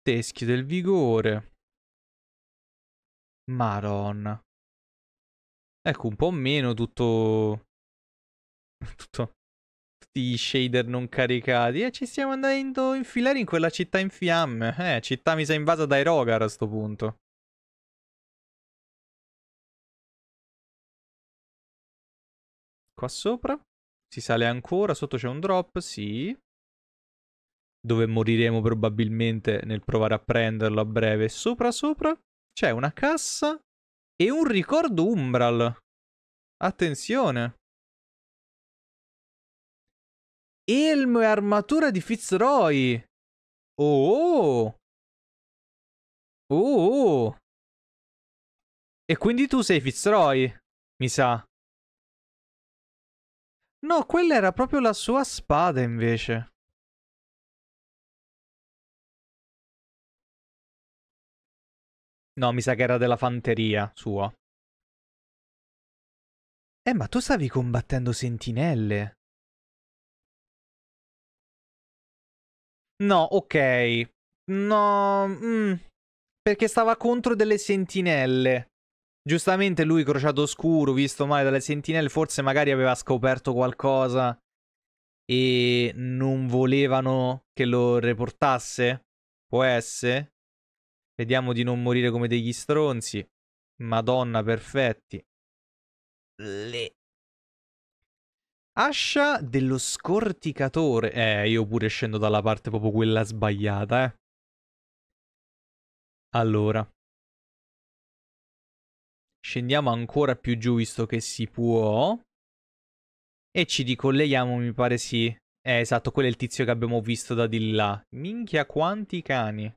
Teschio del vigore. Madonna. Ecco, un po' meno tutto... tutto... Tutti i shader non caricati. E eh, ci stiamo andando a infilare in quella città in fiamme. Eh, città mi sa invasa dai Rogar a sto punto. Qua sopra. Si sale ancora. Sotto c'è un drop, sì dove moriremo probabilmente nel provare a prenderlo a breve. Sopra sopra c'è una cassa e un ricordo umbral. Attenzione. Elmo e armatura di Fitzroy. Oh, oh. Oh. E quindi tu sei Fitzroy, mi sa. No, quella era proprio la sua spada invece. No, mi sa che era della fanteria sua. Eh, ma tu stavi combattendo sentinelle. No, ok. No, mm, perché stava contro delle sentinelle. Giustamente lui, crociato scuro, visto male dalle sentinelle, forse magari aveva scoperto qualcosa e non volevano che lo reportasse? Può essere? Vediamo di non morire come degli stronzi. Madonna, perfetti. Le. Ascia dello scorticatore. Eh, io pure scendo dalla parte proprio quella sbagliata, eh. Allora. Scendiamo ancora più giù, visto che si può. E ci ricolleghiamo, mi pare sì. Eh, esatto, quello è il tizio che abbiamo visto da di là. Minchia, quanti cani.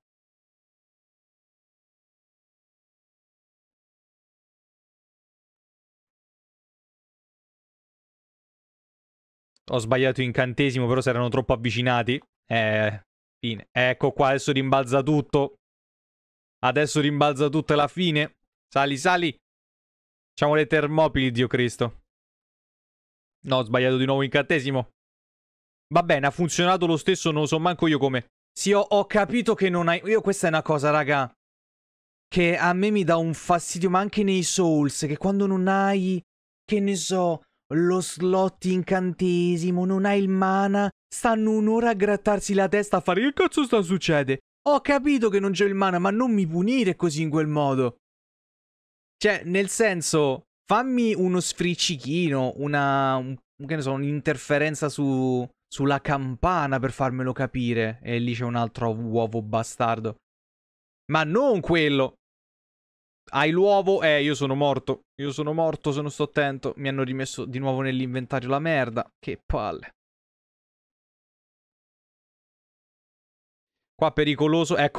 Ho sbagliato incantesimo, però si erano troppo avvicinati. Eh, fine. Ecco qua, adesso rimbalza tutto. Adesso rimbalza tutto, è la fine. Sali, sali. Facciamo le termopili, Dio Cristo. No, ho sbagliato di nuovo incantesimo. Va bene, ha funzionato lo stesso, non so manco io come. Sì, ho, ho capito che non hai... Io questa è una cosa, raga, che a me mi dà un fastidio, ma anche nei Souls, che quando non hai, che ne so, lo slot incantesimo, non ha il mana, stanno un'ora a grattarsi la testa a fare che cazzo sta succede? Ho capito che non c'è il mana, ma non mi punire così in quel modo. Cioè, nel senso, fammi uno sfriccichino, una, un, che ne so, un'interferenza su, sulla campana per farmelo capire. E lì c'è un altro uovo bastardo. Ma non quello. Hai l'uovo? Eh, io sono morto. Io sono morto se non sto attento. Mi hanno rimesso di nuovo nell'inventario la merda. Che palle. Qua pericoloso. È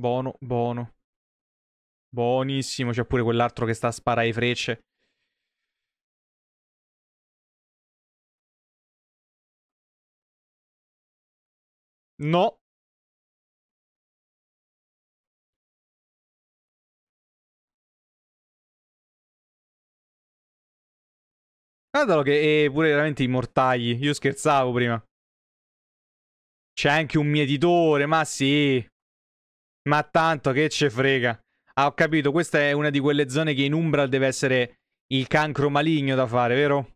Buono, buono. Buonissimo. C'è pure quell'altro che sta a sparare frecce. No. Guardalo che è eh, pure veramente i mortagli. Io scherzavo prima. C'è anche un mietitore, ma sì. Ma tanto che ce frega. Ah, ho capito, questa è una di quelle zone che in Umbral deve essere il cancro maligno da fare, vero?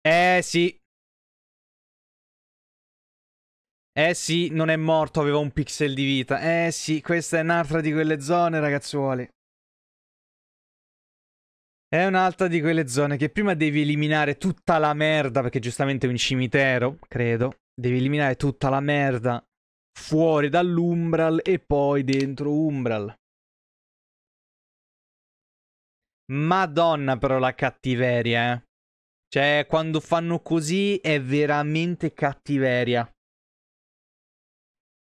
Eh sì. Eh sì, non è morto, aveva un pixel di vita. Eh sì, questa è un'altra di quelle zone, ragazzuoli. È un'altra di quelle zone che prima devi eliminare tutta la merda, perché giustamente è un cimitero, credo. Devi eliminare tutta la merda fuori dall'Umbral e poi dentro Umbral. Madonna però la cattiveria, eh. Cioè, quando fanno così è veramente cattiveria.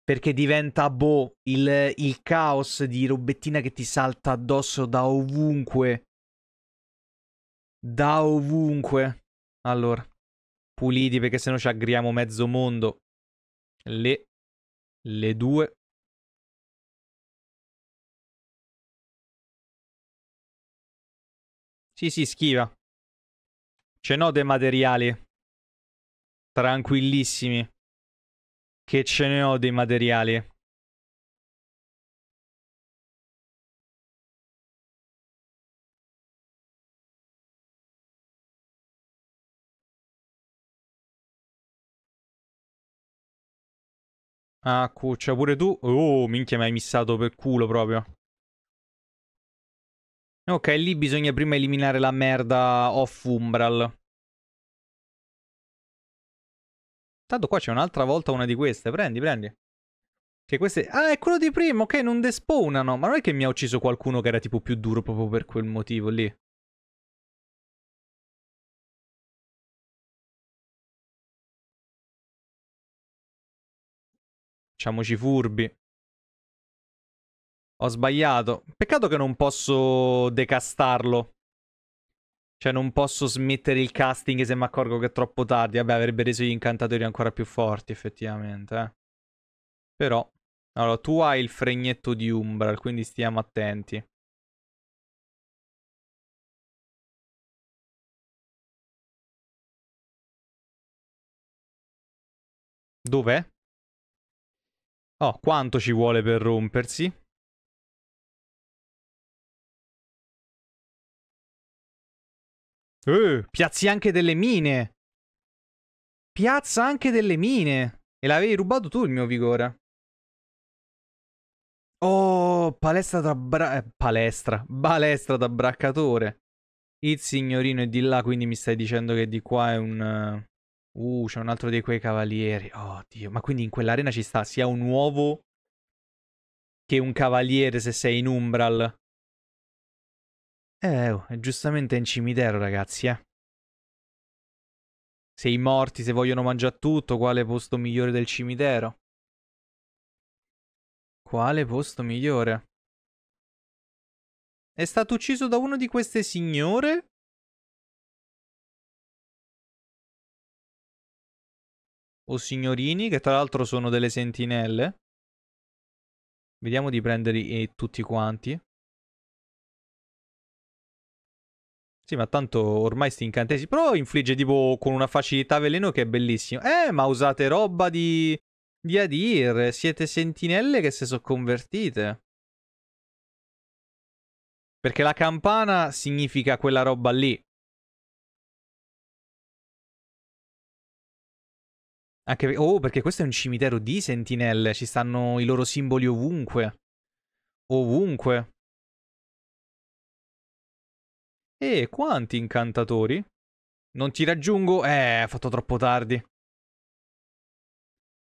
Perché diventa, boh, il, il caos di robettina che ti salta addosso da ovunque da ovunque. Allora, puliti perché sennò ci aggriamo mezzo mondo. Le, le due. Sì, sì, schiva. Ce n'ho dei materiali. Tranquillissimi. Che ce ne ho dei materiali. Ah, cuccia, pure tu. Oh, minchia, mi hai missato per culo proprio. Ok, lì bisogna prima eliminare la merda off umbral. Tanto qua c'è un'altra volta una di queste. Prendi, prendi. Che queste... Ah, è quello di prima, ok, non despawnano. Ma non è che mi ha ucciso qualcuno che era tipo più duro proprio per quel motivo lì. Facciamoci furbi. Ho sbagliato. Peccato che non posso decastarlo. Cioè non posso smettere il casting se mi accorgo che è troppo tardi. Vabbè, avrebbe reso gli incantatori ancora più forti, effettivamente. Eh. Però... Allora, tu hai il fregnetto di Umbral, quindi stiamo attenti. Dov'è? Oh, quanto ci vuole per rompersi? Uh, piazzi anche delle mine! Piazza anche delle mine! E l'avevi rubato tu il mio vigore. Oh, palestra da bra... Eh, palestra. Balestra da braccatore. Il signorino è di là, quindi mi stai dicendo che di qua è un... Eh, Uh, c'è un altro di quei cavalieri. Oddio, Ma quindi in quell'arena ci sta sia un uovo che un cavaliere se sei in Umbral. Eh, oh, è giustamente in cimitero, ragazzi, eh. Se i morti, se vogliono mangiare tutto, quale posto migliore del cimitero? Quale posto migliore? È stato ucciso da uno di queste signore? o signorini, che tra l'altro sono delle sentinelle. Vediamo di prenderli eh, tutti quanti. Sì, ma tanto ormai sti incantesi. Però infligge tipo con una facilità veleno che è bellissimo. Eh, ma usate roba di. di Adir. Siete sentinelle che si sono convertite. Perché la campana significa quella roba lì. Anche oh, perché questo è un cimitero di sentinelle, ci stanno i loro simboli ovunque. Ovunque. E quanti incantatori? Non ti raggiungo? Eh, ha fatto troppo tardi.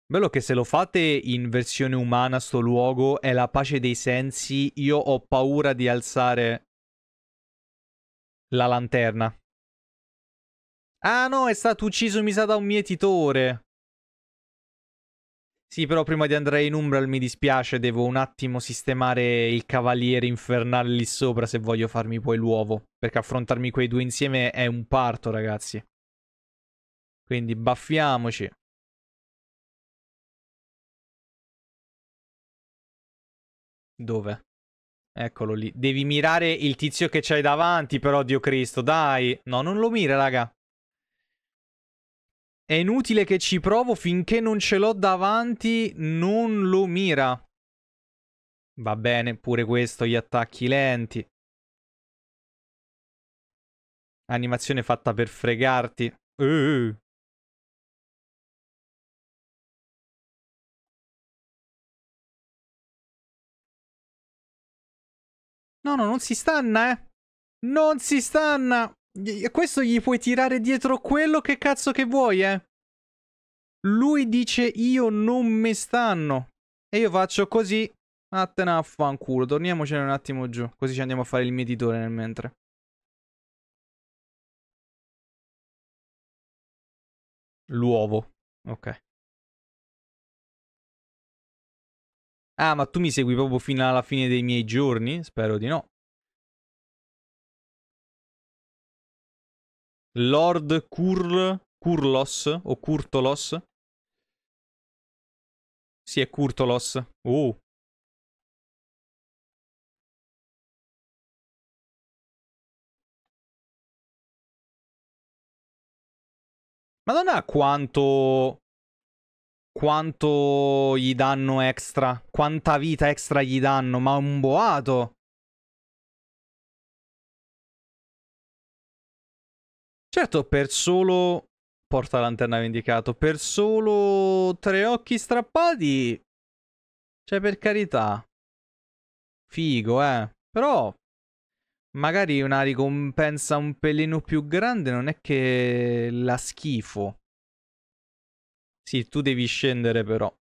Bello che se lo fate in versione umana sto luogo è la pace dei sensi, io ho paura di alzare la lanterna. Ah no, è stato ucciso mi sa da un mietitore. Sì, però prima di andare in Umbral mi dispiace, devo un attimo sistemare il cavaliere infernale lì sopra se voglio farmi poi l'uovo, perché affrontarmi quei due insieme è un parto, ragazzi. Quindi baffiamoci. Dove? Eccolo lì. Devi mirare il tizio che c'hai davanti, però, Dio Cristo, dai. No, non lo mira, raga. È inutile che ci provo finché non ce l'ho davanti, non lo mira. Va bene, pure questo, gli attacchi lenti. Animazione fatta per fregarti. Uh. No, no, non si stanna, eh. Non si stanna questo gli puoi tirare dietro quello che cazzo che vuoi, eh. Lui dice io non mi stanno. E io faccio così. Attena a fanculo. Torniamocene un attimo giù. Così ci andiamo a fare il meditore nel mentre. L'uovo. Ok. Ah, ma tu mi segui proprio fino alla fine dei miei giorni? Spero di no. Lord Curl, Curlos o Curtolos. Si è Curtolos. Uh. Oh. Madonna quanto... Quanto gli danno extra. Quanta vita extra gli danno. Ma un boato. Certo, per solo... Porta lanterna vendicato. Per solo tre occhi strappati... Cioè, per carità. Figo, eh. Però... Magari una ricompensa un pelino più grande non è che la schifo. Sì, tu devi scendere però.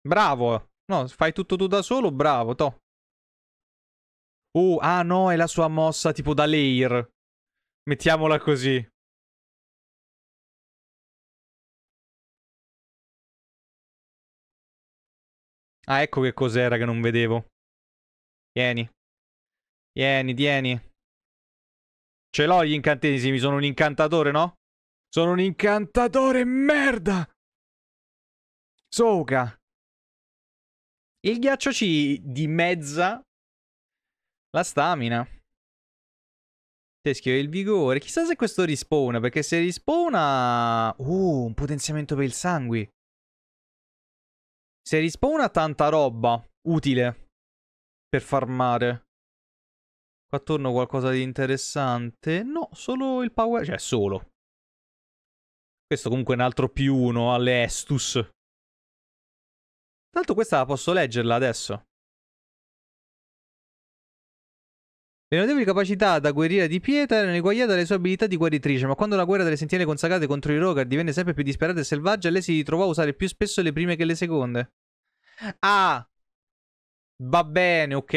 Bravo! No, fai tutto tu da solo, bravo, to. Oh, ah no, è la sua mossa tipo da layer. Mettiamola così. Ah, ecco che cos'era che non vedevo. Vieni. Vieni, vieni. Ce l'ho gli incantesimi, sono un incantatore, no? Sono un incantatore, merda! Soca. Il ghiaccio ci dimezza la stamina. Teschio, il vigore. Chissà se questo rispawna, perché se rispawna... Uh, un potenziamento per il sangue. Se rispawna tanta roba utile per farmare. Qua attorno qualcosa di interessante. No, solo il power... Cioè, solo. Questo comunque è un altro più uno alle Estus. Tanto questa la posso leggerla adesso. Le notevoli capacità da guerriera di pietra erano eguagliate alle sue abilità di guaritrice, ma quando la guerra delle sentiere consacrate contro i Rogar divenne sempre più disperata e selvaggia, lei si ritrovò a usare più spesso le prime che le seconde. Ah! Va bene, ok.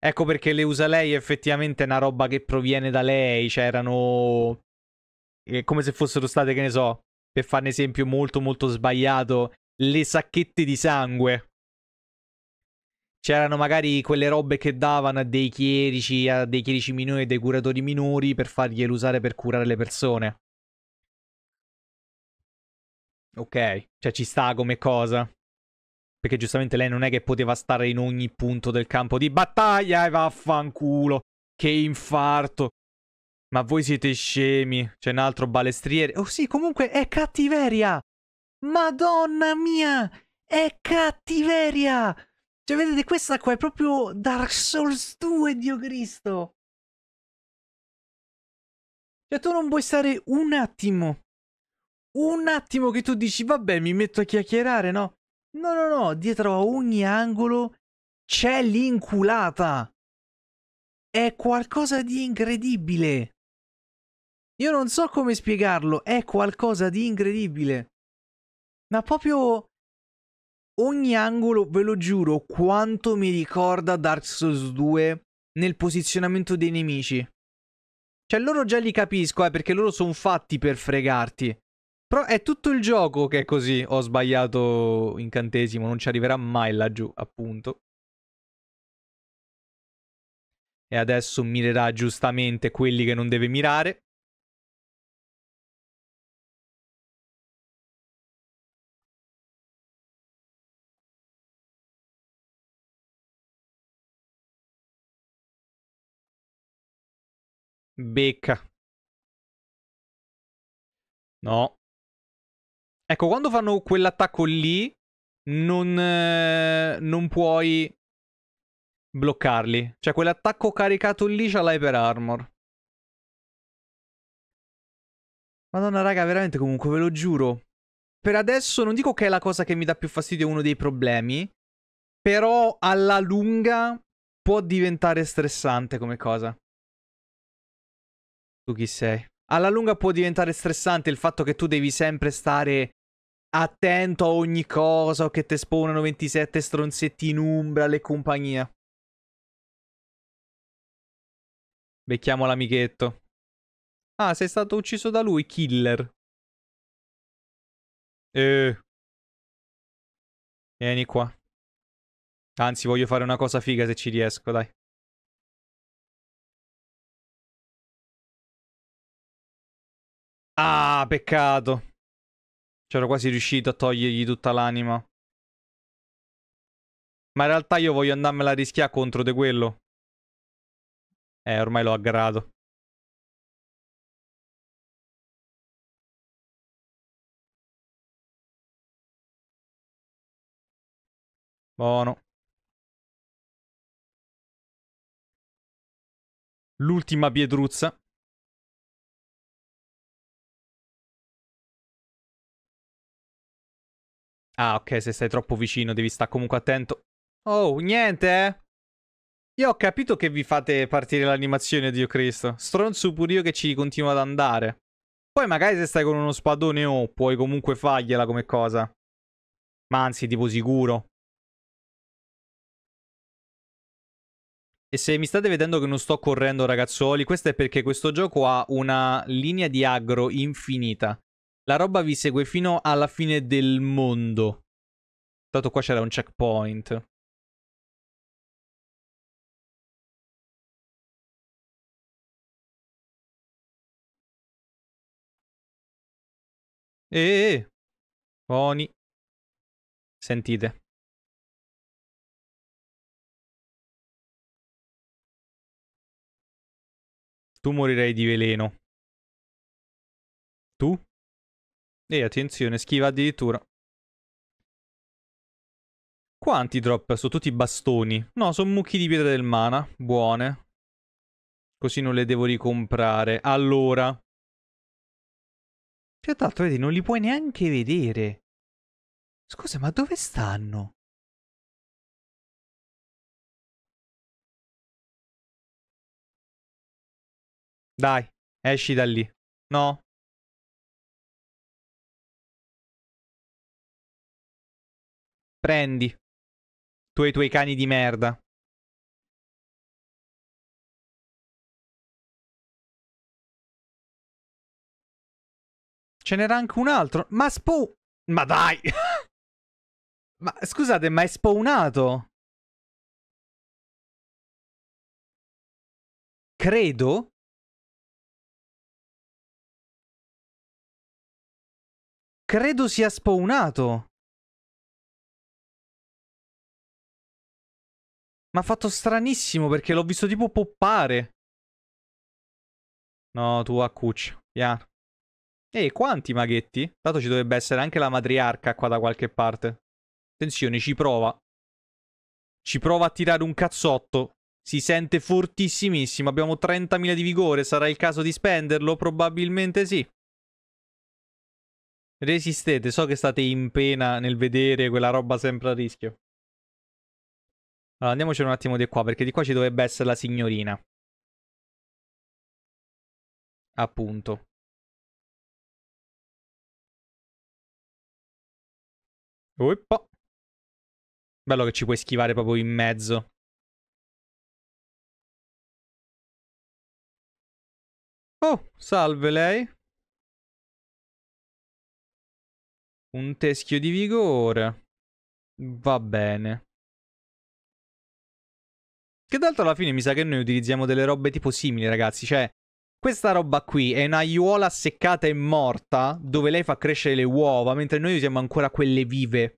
Ecco perché le usa lei effettivamente è una roba che proviene da lei, cioè erano... È eh, come se fossero state, che ne so, per fare un esempio molto molto sbagliato, le sacchette di sangue. C'erano magari quelle robe che davano a dei chierici, a dei chierici minori e dei curatori minori per fargliele usare per curare le persone. Ok, cioè ci sta come cosa. Perché giustamente lei non è che poteva stare in ogni punto del campo di battaglia e vaffanculo. Che infarto. Ma voi siete scemi. C'è un altro balestriere. Oh sì, comunque è cattiveria. Madonna mia! È cattiveria! Cioè, vedete, questa qua è proprio Dark Souls 2, Dio Cristo. Cioè, tu non puoi stare un attimo. Un attimo che tu dici, vabbè, mi metto a chiacchierare, no? No, no, no, dietro a ogni angolo c'è l'inculata. È qualcosa di incredibile. Io non so come spiegarlo, è qualcosa di incredibile. Ma proprio ogni angolo, ve lo giuro, quanto mi ricorda Dark Souls 2 nel posizionamento dei nemici. Cioè, loro già li capisco, eh, perché loro sono fatti per fregarti. Però è tutto il gioco che è così. Ho sbagliato incantesimo, non ci arriverà mai laggiù, appunto. E adesso mirerà giustamente quelli che non deve mirare. Becca. No. Ecco, quando fanno quell'attacco lì, non, eh, non puoi bloccarli. Cioè, quell'attacco caricato lì c'ha l'hyper armor. Madonna, raga, veramente comunque, ve lo giuro. Per adesso non dico che è la cosa che mi dà più fastidio, è uno dei problemi. Però alla lunga può diventare stressante come cosa tu chi sei. Alla lunga può diventare stressante il fatto che tu devi sempre stare attento a ogni cosa o che ti spawnano 27 stronzetti in umbra le compagnia. Becchiamo l'amichetto. Ah, sei stato ucciso da lui, killer. Eh. Vieni qua. Anzi, voglio fare una cosa figa se ci riesco, dai. Ah, peccato. C'ero quasi riuscito a togliergli tutta l'anima. Ma in realtà io voglio andarmela a rischiare contro di quello. Eh, ormai l'ho aggrato. Buono. L'ultima pietruzza. Ah, ok, se stai troppo vicino devi stare comunque attento. Oh, niente! Eh? Io ho capito che vi fate partire l'animazione, Dio Cristo. Stronzo pure io che ci continuo ad andare. Poi magari se stai con uno spadone o oh, puoi comunque fargliela come cosa. Ma anzi, tipo sicuro. E se mi state vedendo che non sto correndo ragazzuoli, questo è perché questo gioco ha una linea di aggro infinita. La roba vi segue fino alla fine del mondo. Tanto qua c'era un checkpoint. Eeeh. Eh, eh. Oni. Sentite. Tu morirei di veleno. Tu? E attenzione, schiva addirittura. Quanti drop? sono tutti bastoni. No, sono mucchi di pietra del mana. Buone. Così non le devo ricomprare. Allora. Cioè, tanto, vedi, non li puoi neanche vedere. Scusa, ma dove stanno? Dai, esci da lì. No, Prendi. Tu e i tuoi cani di merda. Ce n'era anche un altro. Ma spo... Ma dai! [laughs] ma scusate, ma è spawnato? Credo. Credo sia spawnato. Ma ha fatto stranissimo perché l'ho visto tipo poppare. No, tu accuccia. Yeah. Piano. E quanti maghetti? Tanto ci dovrebbe essere anche la matriarca qua da qualche parte. Attenzione, ci prova. Ci prova a tirare un cazzotto. Si sente fortissimissimo. Abbiamo 30.000 di vigore. Sarà il caso di spenderlo? Probabilmente sì. Resistete. So che state in pena nel vedere quella roba sempre a rischio. Allora, andiamocene un attimo di qua, perché di qua ci dovrebbe essere la signorina. Appunto. Oippa. Bello che ci puoi schivare proprio in mezzo. Oh, salve lei. Un teschio di vigore. Va bene. Che d'altro alla fine mi sa che noi utilizziamo delle robe tipo simili, ragazzi. Cioè, questa roba qui è una aiuola seccata e morta, dove lei fa crescere le uova, mentre noi usiamo ancora quelle vive.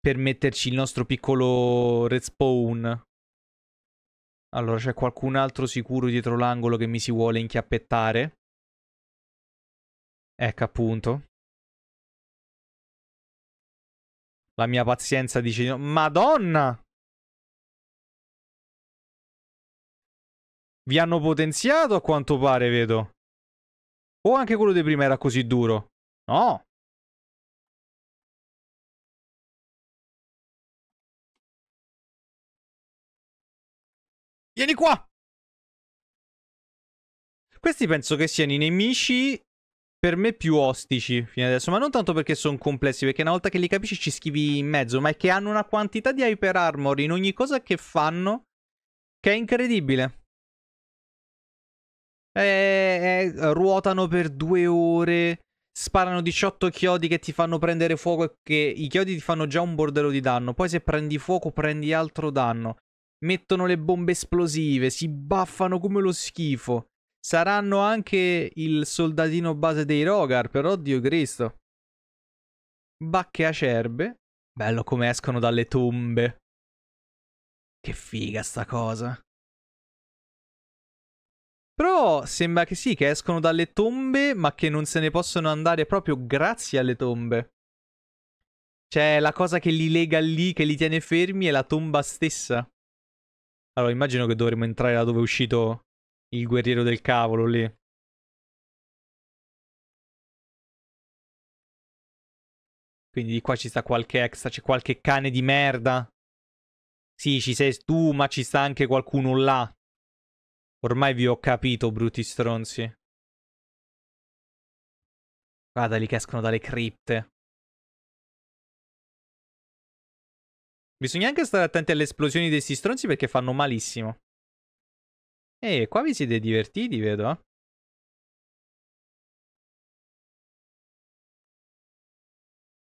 Per metterci il nostro piccolo respawn. Allora, c'è qualcun altro sicuro dietro l'angolo che mi si vuole inchiappettare. Ecco appunto. La mia pazienza dice... Madonna! Vi hanno potenziato a quanto pare, vedo. O anche quello di prima era così duro? No. Vieni qua! Questi penso che siano i nemici per me più ostici fino adesso, ma non tanto perché sono complessi, perché una volta che li capisci ci schivi in mezzo, ma è che hanno una quantità di hyper armor in ogni cosa che fanno che è incredibile eh, eh, ruotano per due ore, sparano 18 chiodi che ti fanno prendere fuoco e che i chiodi ti fanno già un bordello di danno, poi se prendi fuoco prendi altro danno, mettono le bombe esplosive, si baffano come lo schifo. Saranno anche il soldatino base dei Rogar, però Dio Cristo. Bacche acerbe. Bello come escono dalle tombe. Che figa sta cosa. Però sembra che sì, che escono dalle tombe, ma che non se ne possono andare proprio grazie alle tombe. Cioè, la cosa che li lega lì, che li tiene fermi, è la tomba stessa. Allora, immagino che dovremmo entrare da dove è uscito il guerriero del cavolo lì. Quindi di qua ci sta qualche extra, c'è qualche cane di merda. Sì, ci sei tu, ma ci sta anche qualcuno là. Ormai vi ho capito, brutti stronzi. Guardali che escono dalle cripte. Bisogna anche stare attenti alle esplosioni di questi stronzi perché fanno malissimo. E eh, qua vi siete divertiti, vedo. Eh.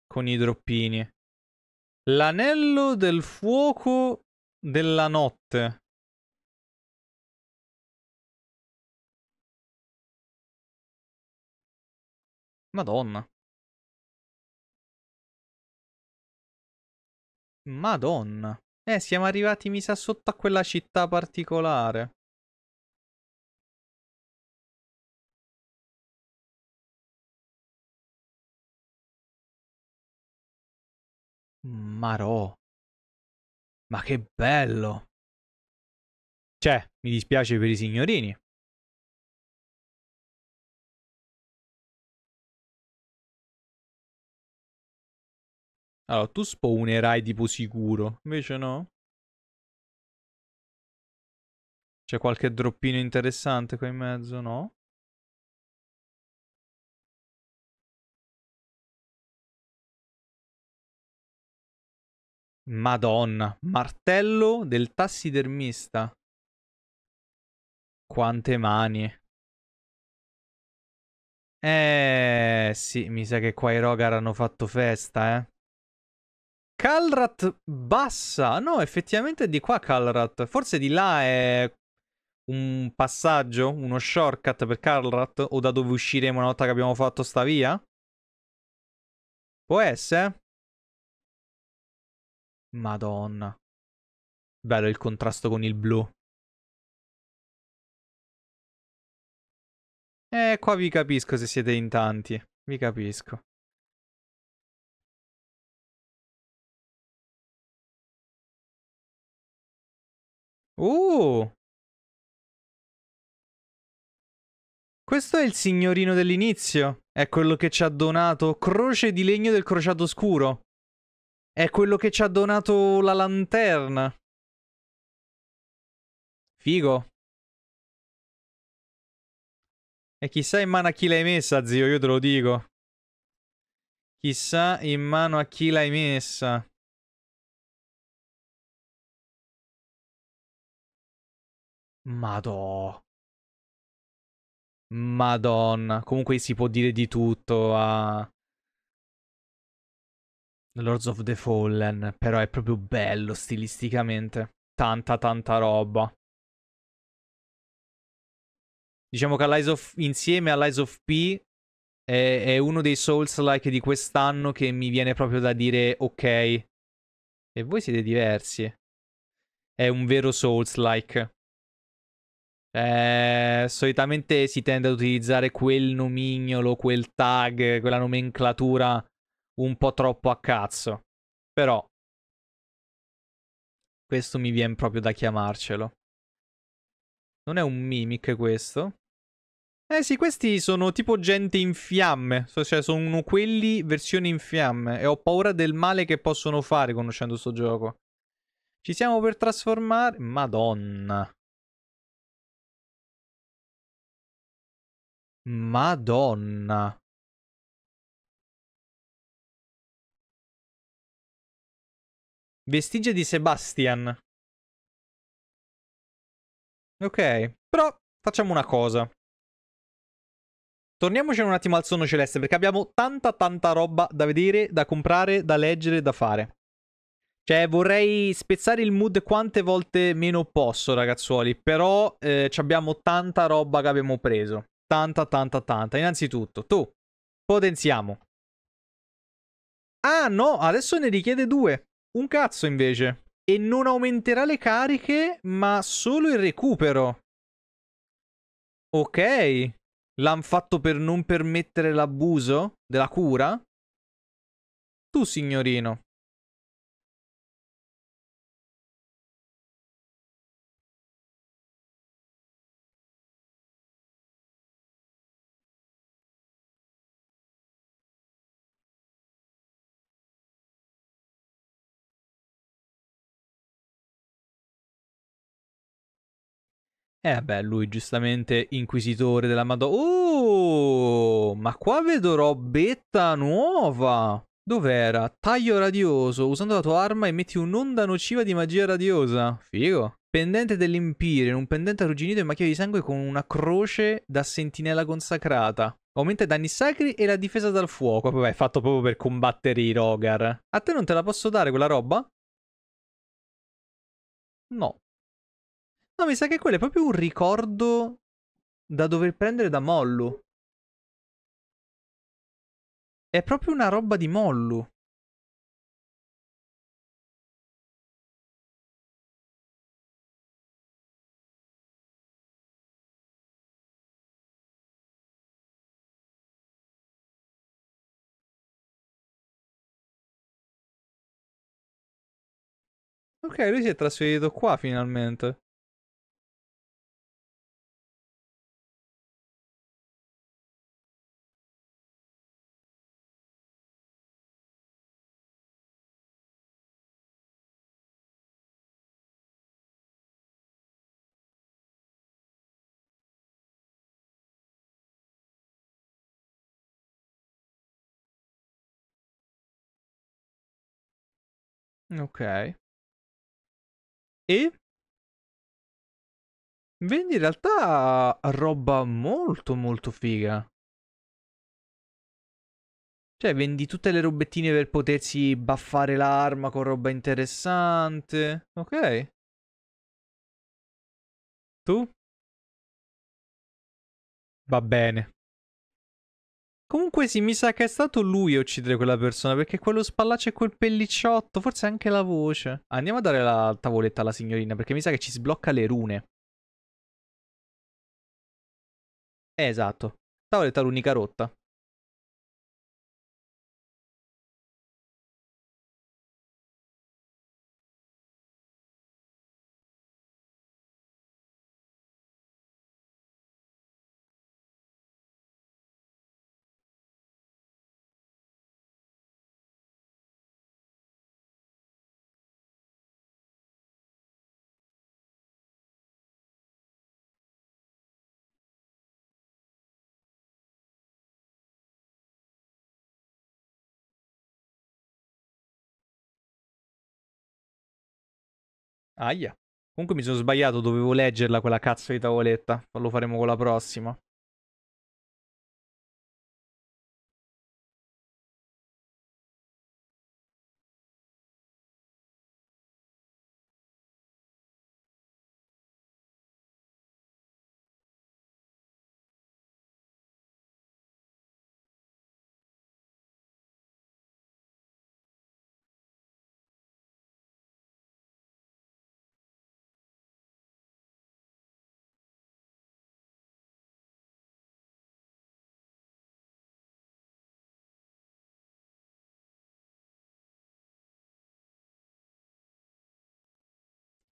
Con i droppini. L'anello del fuoco della notte. Madonna. Madonna. Eh, siamo arrivati, mi sa, sotto a quella città particolare. Marò. Ma che bello. Cioè, mi dispiace per i signorini. Allora, tu spawnerai tipo sicuro. Invece no. C'è qualche droppino interessante qua in mezzo, no? Madonna, martello del tassidermista. Quante mani. Eh sì, mi sa che qua i Rogar hanno fatto festa, eh. Calrat bassa. No, effettivamente è di qua Calrat. Forse di là è un passaggio, uno shortcut per Calrat o da dove usciremo una volta che abbiamo fatto sta via? Può essere? Madonna. Bello il contrasto con il blu. E eh, qua vi capisco se siete in tanti. Vi capisco. Uh! Questo è il signorino dell'inizio. È quello che ci ha donato Croce di legno del crociato scuro. È quello che ci ha donato la lanterna. Figo. E chissà in mano a chi l'hai messa, zio, io te lo dico. Chissà in mano a chi l'hai messa. Madò. Madonna. Comunque si può dire di tutto a... Lords of the Fallen, però è proprio bello stilisticamente. Tanta, tanta roba. Diciamo che Allies of... insieme a Lies of P è, è uno dei Souls-like di quest'anno che mi viene proprio da dire ok. E voi siete diversi. È un vero Souls-like. Eh, solitamente si tende ad utilizzare quel nomignolo, quel tag, quella nomenclatura un po' troppo a cazzo. Però questo mi viene proprio da chiamarcelo. Non è un mimic questo? Eh sì, questi sono tipo gente in fiamme, cioè sono quelli versione in fiamme e ho paura del male che possono fare conoscendo sto gioco. Ci siamo per trasformare... Madonna. Madonna. Vestigia di Sebastian. Ok, però facciamo una cosa. Torniamoci un attimo al sonno celeste perché abbiamo tanta tanta roba da vedere, da comprare, da leggere, da fare. Cioè vorrei spezzare il mood quante volte meno posso ragazzuoli, però eh, abbiamo tanta roba che abbiamo preso tanta tanta tanta. Innanzitutto, tu, potenziamo. Ah no, adesso ne richiede due. Un cazzo invece. E non aumenterà le cariche, ma solo il recupero. Ok. L'hanno fatto per non permettere l'abuso della cura? Tu, signorino, Eh beh, lui giustamente inquisitore della Madonna. Oh, ma qua vedo robetta nuova. Dov'era? Taglio radioso. Usando la tua arma emetti un'onda nociva di magia radiosa. Figo. Pendente dell'Empire, un pendente arrugginito e macchia di sangue con una croce da sentinella consacrata. Aumenta i danni sacri e la difesa dal fuoco. Vabbè, è fatto proprio per combattere i Rogar. A te non te la posso dare quella roba? No. No, mi sa che quello è proprio un ricordo da dover prendere da Mollu. È proprio una roba di Mollu. Ok, lui si è trasferito qua finalmente. Ok. E Vendi in realtà roba molto molto figa. Cioè, vendi tutte le robettine per potersi baffare l'arma con roba interessante. Ok. Tu? Va bene. Comunque sì, mi sa che è stato lui a uccidere quella persona, perché quello spallaccio e quel pellicciotto, forse anche la voce. Andiamo a dare la tavoletta alla signorina, perché mi sa che ci sblocca le rune. esatto. Tavoletta l'unica rotta. Aia. Comunque mi sono sbagliato, dovevo leggerla quella cazzo di tavoletta. Lo faremo con la prossima.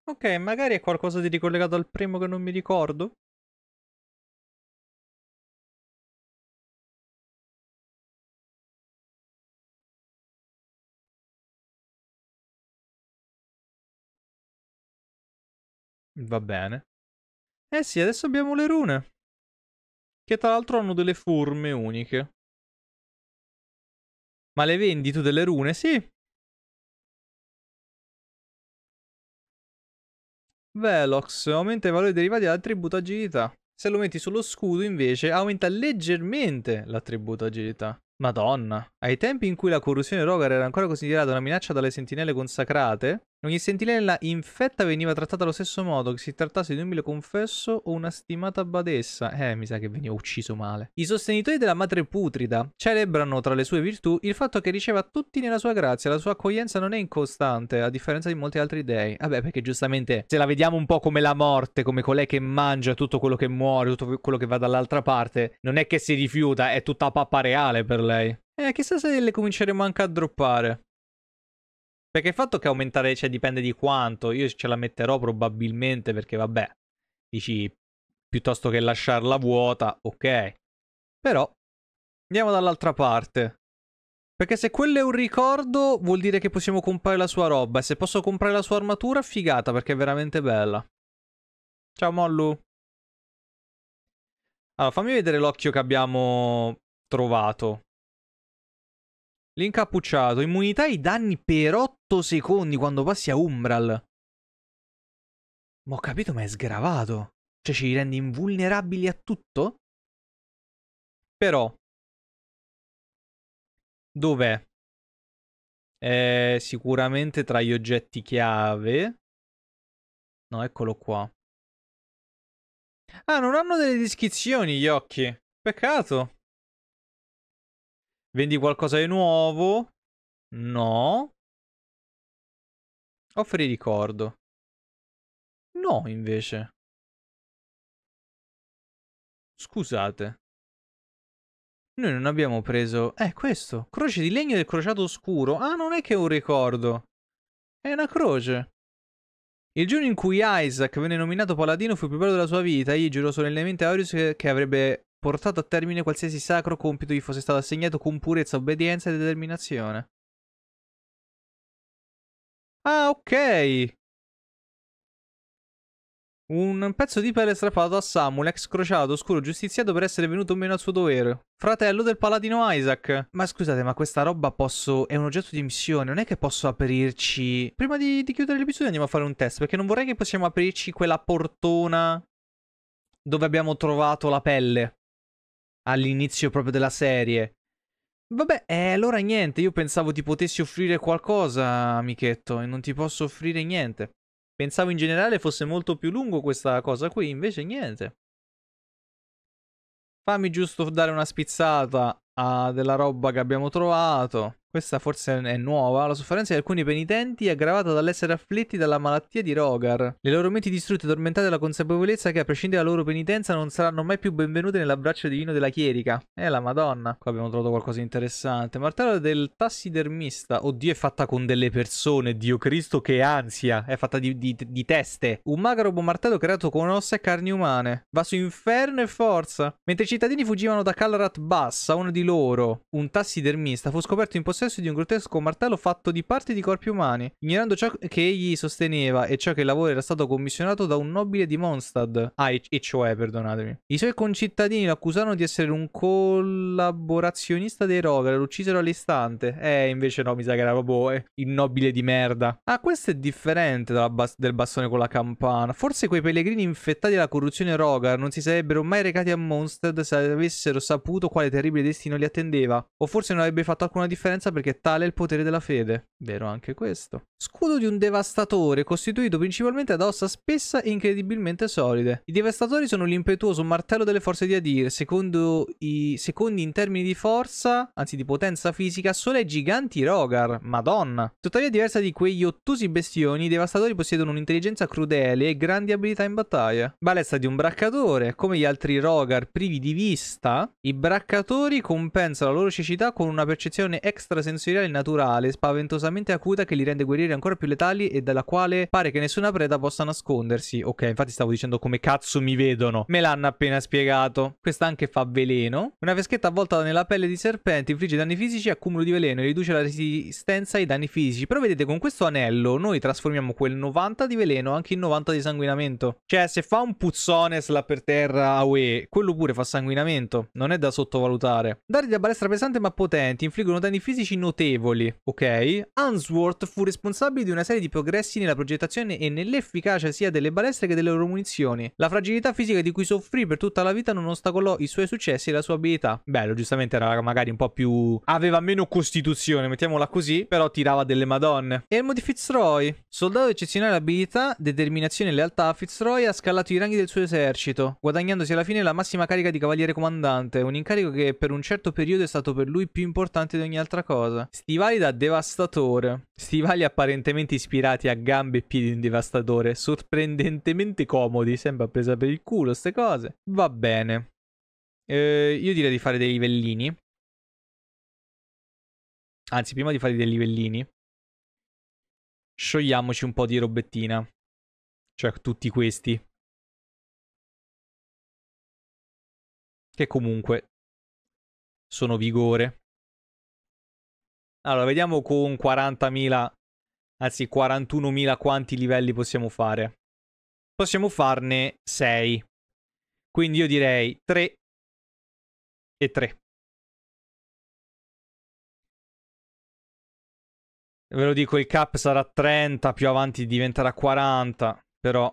Ok, magari è qualcosa di ricollegato al primo che non mi ricordo. Va bene. Eh sì, adesso abbiamo le rune. Che tra l'altro hanno delle forme uniche. Ma le vendi tu delle rune? Sì. Velox aumenta il valore derivati dall'attributo agilità. Se lo metti sullo scudo invece aumenta leggermente l'attributo agilità. Madonna. Ai tempi in cui la corruzione Rogar era ancora considerata una minaccia dalle sentinelle consacrate, Ogni sentinella infetta veniva trattata allo stesso modo, che si trattasse di un umile confesso o una stimata badessa. Eh, mi sa che veniva ucciso male. I sostenitori della madre putrida celebrano tra le sue virtù il fatto che riceva tutti nella sua grazia, la sua accoglienza non è incostante, a differenza di molti altri dei. Vabbè, perché giustamente se la vediamo un po' come la morte, come colei che mangia tutto quello che muore, tutto quello che va dall'altra parte, non è che si rifiuta, è tutta pappa reale per lei. Eh, chissà se le cominceremo anche a droppare. Perché il fatto che aumentare, cioè dipende di quanto, io ce la metterò probabilmente perché vabbè, dici piuttosto che lasciarla vuota, ok. Però andiamo dall'altra parte. Perché se quello è un ricordo vuol dire che possiamo comprare la sua roba e se posso comprare la sua armatura figata perché è veramente bella. Ciao Mollu. Allora fammi vedere l'occhio che abbiamo trovato. L'incappucciato, immunità ai danni per 8 secondi quando passi a Umbral. Ma ho capito, ma è sgravato. Cioè ci rende invulnerabili a tutto? Però... Dov'è? È sicuramente tra gli oggetti chiave. No, eccolo qua. Ah, non hanno delle descrizioni gli occhi. Peccato. Vendi qualcosa di nuovo? No. Offri ricordo. No, invece. Scusate. Noi non abbiamo preso... Eh, questo. Croce di legno del crociato oscuro. Ah, non è che è un ricordo. È una croce. Il giorno in cui Isaac venne nominato paladino fu il più bello della sua vita. Egli giurò solennemente a Orius che avrebbe portato a termine qualsiasi sacro compito gli fosse stato assegnato con purezza, obbedienza e determinazione. Ah, ok! Un pezzo di pelle strappato a Samuel, ex crociato, oscuro, giustiziato per essere venuto meno al suo dovere. Fratello del paladino Isaac. Ma scusate, ma questa roba posso... è un oggetto di missione, non è che posso aprirci... Prima di, di chiudere l'episodio andiamo a fare un test, perché non vorrei che possiamo aprirci quella portona dove abbiamo trovato la pelle all'inizio proprio della serie. Vabbè, eh, allora niente, io pensavo ti potessi offrire qualcosa, amichetto, e non ti posso offrire niente. Pensavo in generale fosse molto più lungo questa cosa qui, invece niente. Fammi giusto dare una spizzata a ah, della roba che abbiamo trovato questa forse è nuova, la sofferenza di alcuni penitenti è aggravata dall'essere afflitti dalla malattia di Rogar. Le loro menti distrutte e tormentate dalla consapevolezza che a prescindere dalla loro penitenza non saranno mai più benvenute nell'abbraccio divino della chierica. Eh la madonna, qua abbiamo trovato qualcosa di interessante. Martello del tassidermista, oddio è fatta con delle persone, Dio Cristo che ansia, è fatta di, di, di teste. Un magro martello creato con ossa e carni umane. Va su inferno e forza. Mentre i cittadini fuggivano da Calarat Bassa, uno di loro, un tassidermista, fu scoperto in possesso possesso di un grottesco martello fatto di parti di corpi umani. Ignorando ciò che egli sosteneva e ciò che il lavoro era stato commissionato da un nobile di Mondstadt. Ah, e, cioè, perdonatemi. I suoi concittadini lo accusarono di essere un collaborazionista dei Rover. Lo uccisero all'istante. Eh, invece no, mi sa che era proprio eh, il nobile di merda. Ah, questo è differente bas del bastone con la campana. Forse quei pellegrini infettati dalla corruzione Rogar non si sarebbero mai recati a Mondstadt se avessero saputo quale terribile destino li attendeva. O forse non avrebbe fatto alcuna differenza perché tale è il potere della fede. Vero anche questo. Scudo di un devastatore, costituito principalmente da ossa spessa e incredibilmente solide. I devastatori sono l'impetuoso martello delle forze di Adir, secondo i secondi in termini di forza, anzi di potenza fisica, solo ai giganti Rogar. Madonna. Tuttavia, diversa di quegli ottusi bestioni, i devastatori possiedono un'intelligenza crudele e grandi abilità in battaglia. Balestra di un braccatore, come gli altri Rogar privi di vista, i braccatori compensano la loro cecità con una percezione extra sensoriale naturale, spaventosamente acuta, che li rende guerrieri ancora più letali e dalla quale pare che nessuna preda possa nascondersi. Ok, infatti stavo dicendo come cazzo mi vedono. Me l'hanno appena spiegato. Questa anche fa veleno. Una vaschetta avvolta nella pelle di serpente infligge danni fisici e accumulo di veleno e riduce la resistenza ai danni fisici. Però vedete, con questo anello noi trasformiamo quel 90 di veleno anche in 90 di sanguinamento. Cioè, se fa un puzzone slap per terra, away, quello pure fa sanguinamento. Non è da sottovalutare. Dardi da balestra pesante ma potenti infliggono danni fisici benefici notevoli, ok? Answorth fu responsabile di una serie di progressi nella progettazione e nell'efficacia sia delle balestre che delle loro munizioni. La fragilità fisica di cui soffrì per tutta la vita non ostacolò i suoi successi e la sua abilità. Bello, giustamente era magari un po' più... aveva meno costituzione, mettiamola così, però tirava delle madonne. Elmo di Fitzroy, soldato di eccezionale abilità, determinazione e lealtà, Fitzroy ha scalato i ranghi del suo esercito, guadagnandosi alla fine la massima carica di cavaliere comandante, un incarico che per un certo periodo è stato per lui più importante di ogni altra cosa cosa. Stivali da devastatore. Stivali apparentemente ispirati a gambe e piedi di un devastatore. Sorprendentemente comodi. Sembra presa per il culo, queste cose. Va bene. Eh, io direi di fare dei livellini. Anzi, prima di fare dei livellini, sciogliamoci un po' di robettina. Cioè, tutti questi. Che comunque sono vigore. Allora, vediamo con 40.000, anzi 41.000 quanti livelli possiamo fare. Possiamo farne 6. Quindi io direi 3 e 3. Ve lo dico, il cap sarà 30, più avanti diventerà 40, però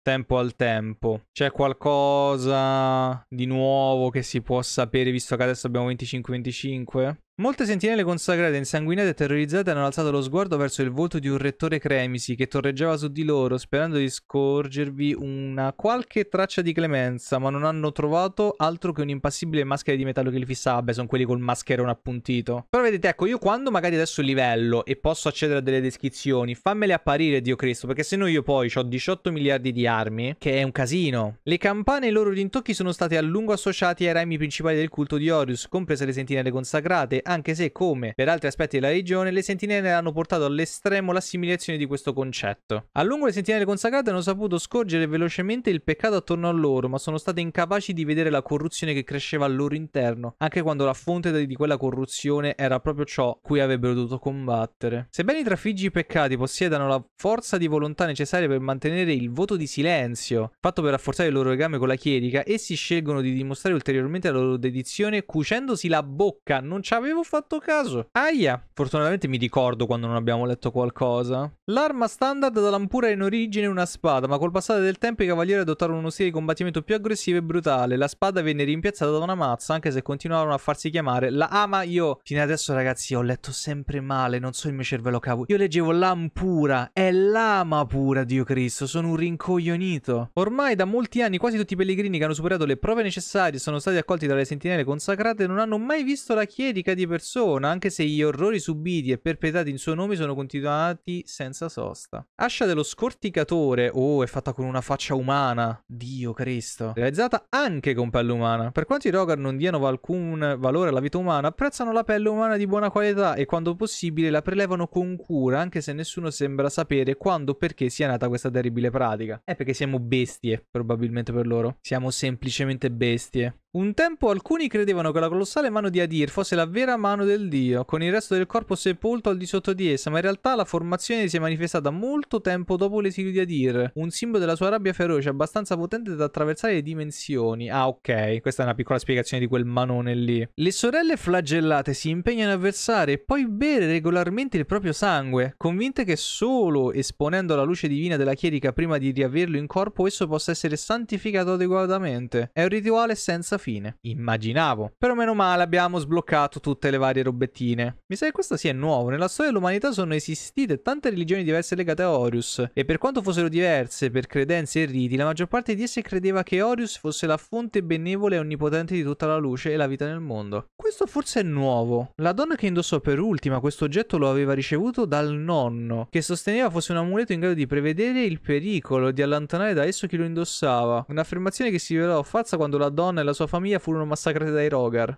tempo al tempo. C'è qualcosa di nuovo che si può sapere, visto che adesso abbiamo 25-25? Molte sentinelle consacrate, insanguinate e terrorizzate hanno alzato lo sguardo verso il volto di un rettore cremisi che torreggiava su di loro, sperando di scorgervi una qualche traccia di clemenza, ma non hanno trovato altro che un'impassibile maschera di metallo che li fissava. Beh, sono quelli col mascherone appuntito. Però vedete, ecco, io quando magari adesso livello e posso accedere a delle descrizioni, fammele apparire, Dio Cristo, perché se no io poi ho 18 miliardi di armi, che è un casino. Le campane e i loro rintocchi sono stati a lungo associati ai rami principali del culto di Orius, comprese le sentinelle consacrate, anche se come per altri aspetti della religione le sentinelle hanno portato all'estremo l'assimilazione di questo concetto. A lungo le sentinelle consacrate hanno saputo scorgere velocemente il peccato attorno a loro, ma sono state incapaci di vedere la corruzione che cresceva al loro interno, anche quando la fonte di quella corruzione era proprio ciò cui avrebbero dovuto combattere. Sebbene i trafiggi peccati possiedano la forza di volontà necessaria per mantenere il voto di silenzio, fatto per rafforzare il loro legame con la chierica, essi scelgono di dimostrare ulteriormente la loro dedizione cucendosi la bocca, non ci avevo avevo fatto caso. Aia. Fortunatamente mi ricordo quando non abbiamo letto qualcosa. L'arma standard da Lampura è in origine una spada, ma col passare del tempo i cavalieri adottarono uno stile di combattimento più aggressivo e brutale. La spada venne rimpiazzata da una mazza, anche se continuarono a farsi chiamare la... ama io... Fino adesso, ragazzi, ho letto sempre male, non so il mio cervello cavo. Io leggevo Lampura, è l'ama pura, Dio Cristo, sono un rincoglionito. Ormai da molti anni quasi tutti i pellegrini che hanno superato le prove necessarie sono stati accolti dalle sentinelle consacrate e non hanno mai visto la chierica di persona, anche se gli orrori subiti e perpetrati in suo nome sono continuati senza sosta. Ascia dello scorticatore, oh, è fatta con una faccia umana, Dio Cristo, realizzata anche con pelle umana. Per quanto i Rogar non diano alcun valore alla vita umana, apprezzano la pelle umana di buona qualità e quando possibile la prelevano con cura, anche se nessuno sembra sapere quando o perché sia nata questa terribile pratica. È eh, perché siamo bestie, probabilmente per loro. Siamo semplicemente bestie. Un tempo alcuni credevano che la colossale mano di Adir fosse la vera mano del dio, con il resto del corpo sepolto al di sotto di essa, ma in realtà la formazione si è manifestata molto tempo dopo l'esilio di Adir, un simbolo della sua rabbia feroce abbastanza potente da attraversare le dimensioni. Ah ok, questa è una piccola spiegazione di quel manone lì. Le sorelle flagellate si impegnano a versare e poi bere regolarmente il proprio sangue, convinte che solo esponendo la luce divina della chierica prima di riaverlo in corpo esso possa essere santificato adeguatamente. È un rituale senza fine fine. Immaginavo. Però meno male abbiamo sbloccato tutte le varie robettine. Mi sa che questo sia nuovo. Nella storia dell'umanità sono esistite tante religioni diverse legate a Horus. E per quanto fossero diverse per credenze e riti, la maggior parte di esse credeva che Horus fosse la fonte benevole e onnipotente di tutta la luce e la vita nel mondo. Questo forse è nuovo. La donna che indossò per ultima questo oggetto lo aveva ricevuto dal nonno, che sosteneva fosse un amuleto in grado di prevedere il pericolo e di allontanare da esso chi lo indossava. Un'affermazione che si rivelò falsa quando la donna e la sua famiglia famiglia furono massacrate dai Rogar.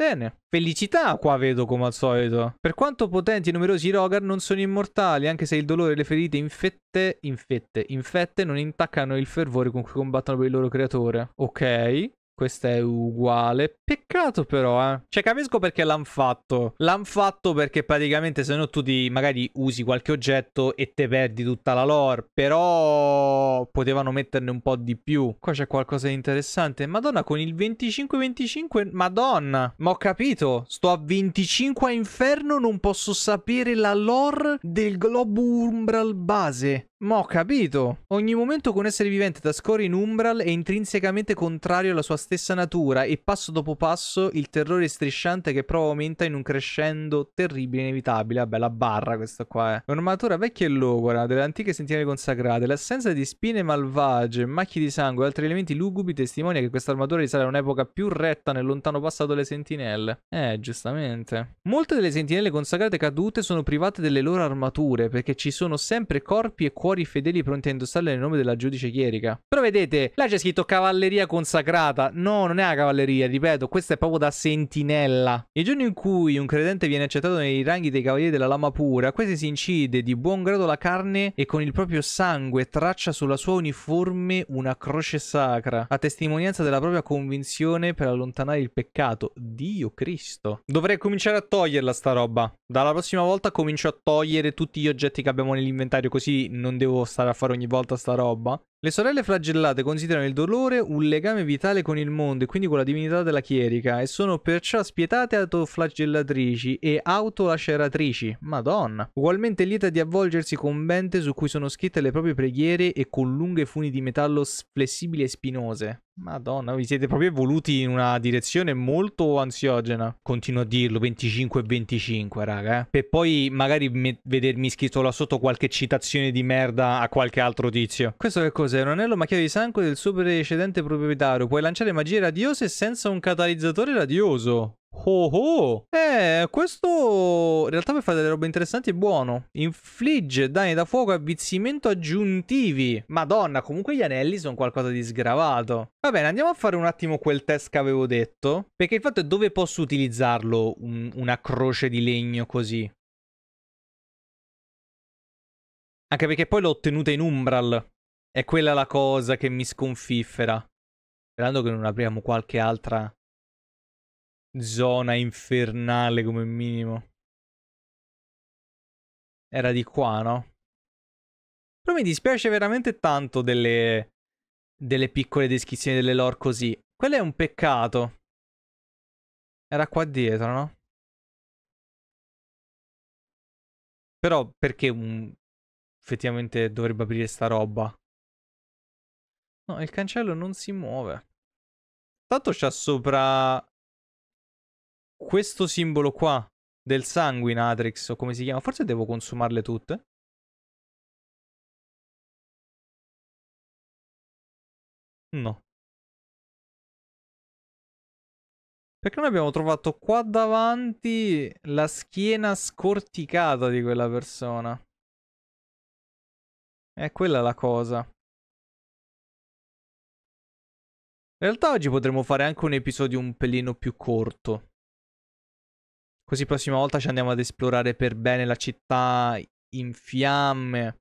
Bene, felicità qua vedo come al solito. Per quanto potenti e numerosi i Rogar non sono immortali, anche se il dolore e le ferite infette, infette, infette non intaccano il fervore con cui combattono per il loro creatore. Ok. Questa è uguale. Peccato però, eh. Cioè, capisco perché l'hanno fatto. L'hanno fatto perché praticamente se no tu ti magari usi qualche oggetto e te perdi tutta la lore. Però potevano metterne un po' di più. Qua c'è qualcosa di interessante. Madonna, con il 25-25... Madonna! Ma ho capito. Sto a 25 a inferno, non posso sapere la lore del globo umbral base. Ma ho capito. Ogni momento un essere vivente da score in Umbral è intrinsecamente contrario alla sua stessa natura e passo dopo passo il terrore strisciante che prova aumenta in un crescendo terribile e inevitabile. Vabbè, la barra questa qua eh. è. Un'armatura vecchia e logora, delle antiche sentinelle consacrate, l'assenza di spine malvagie, macchie di sangue e altri elementi lugubi testimonia che questa armatura risale a un'epoca più retta nel lontano passato delle sentinelle. Eh, giustamente. Molte delle sentinelle consacrate cadute sono private delle loro armature perché ci sono sempre corpi e cuori fuori i fedeli pronti a indossarle nel nome della giudice chierica. Però vedete, là c'è scritto cavalleria consacrata. No, non è la cavalleria, ripeto, questa è proprio da sentinella. Il giorno in cui un credente viene accettato nei ranghi dei cavalieri della lama pura, questi si incide di buon grado la carne e con il proprio sangue traccia sulla sua uniforme una croce sacra, a testimonianza della propria convinzione per allontanare il peccato. Dio Cristo. Dovrei cominciare a toglierla sta roba. Dalla prossima volta comincio a togliere tutti gli oggetti che abbiamo nell'inventario così non devo stare a fare ogni volta sta roba. Le sorelle flagellate considerano il dolore un legame vitale con il mondo e quindi con la divinità della chierica e sono perciò spietate autoflagellatrici e autolaceratrici. Madonna. Ugualmente lieta di avvolgersi con bente su cui sono scritte le proprie preghiere e con lunghe funi di metallo flessibili e spinose. Madonna, vi siete proprio evoluti in una direzione molto ansiogena. Continuo a dirlo, 25 e 25, raga. Eh? Per poi magari vedermi scritto là sotto qualche citazione di merda a qualche altro tizio. Questo che cosa? cos'è? Un anello macchiato di sangue del suo precedente proprietario. Puoi lanciare magie radiose senza un catalizzatore radioso. Oh oh! Eh, questo in realtà per fare delle robe interessanti è buono. Infligge danni da fuoco e avvizzimento aggiuntivi. Madonna, comunque gli anelli sono qualcosa di sgravato. Va bene, andiamo a fare un attimo quel test che avevo detto. Perché il fatto è dove posso utilizzarlo un, una croce di legno così. Anche perché poi l'ho ottenuta in Umbral. È quella la cosa che mi sconfiffera. Sperando che non apriamo qualche altra zona infernale come minimo. Era di qua, no? Però mi dispiace veramente tanto delle, delle piccole descrizioni delle lore così. Quello è un peccato. Era qua dietro, no? Però perché un... effettivamente dovrebbe aprire sta roba? No, il cancello non si muove. Tanto c'ha sopra questo simbolo qua del sanguinatrix o come si chiama. Forse devo consumarle tutte. No. Perché noi abbiamo trovato qua davanti la schiena scorticata di quella persona. È quella la cosa. In realtà oggi potremmo fare anche un episodio un pelino più corto. Così prossima volta ci andiamo ad esplorare per bene la città in fiamme.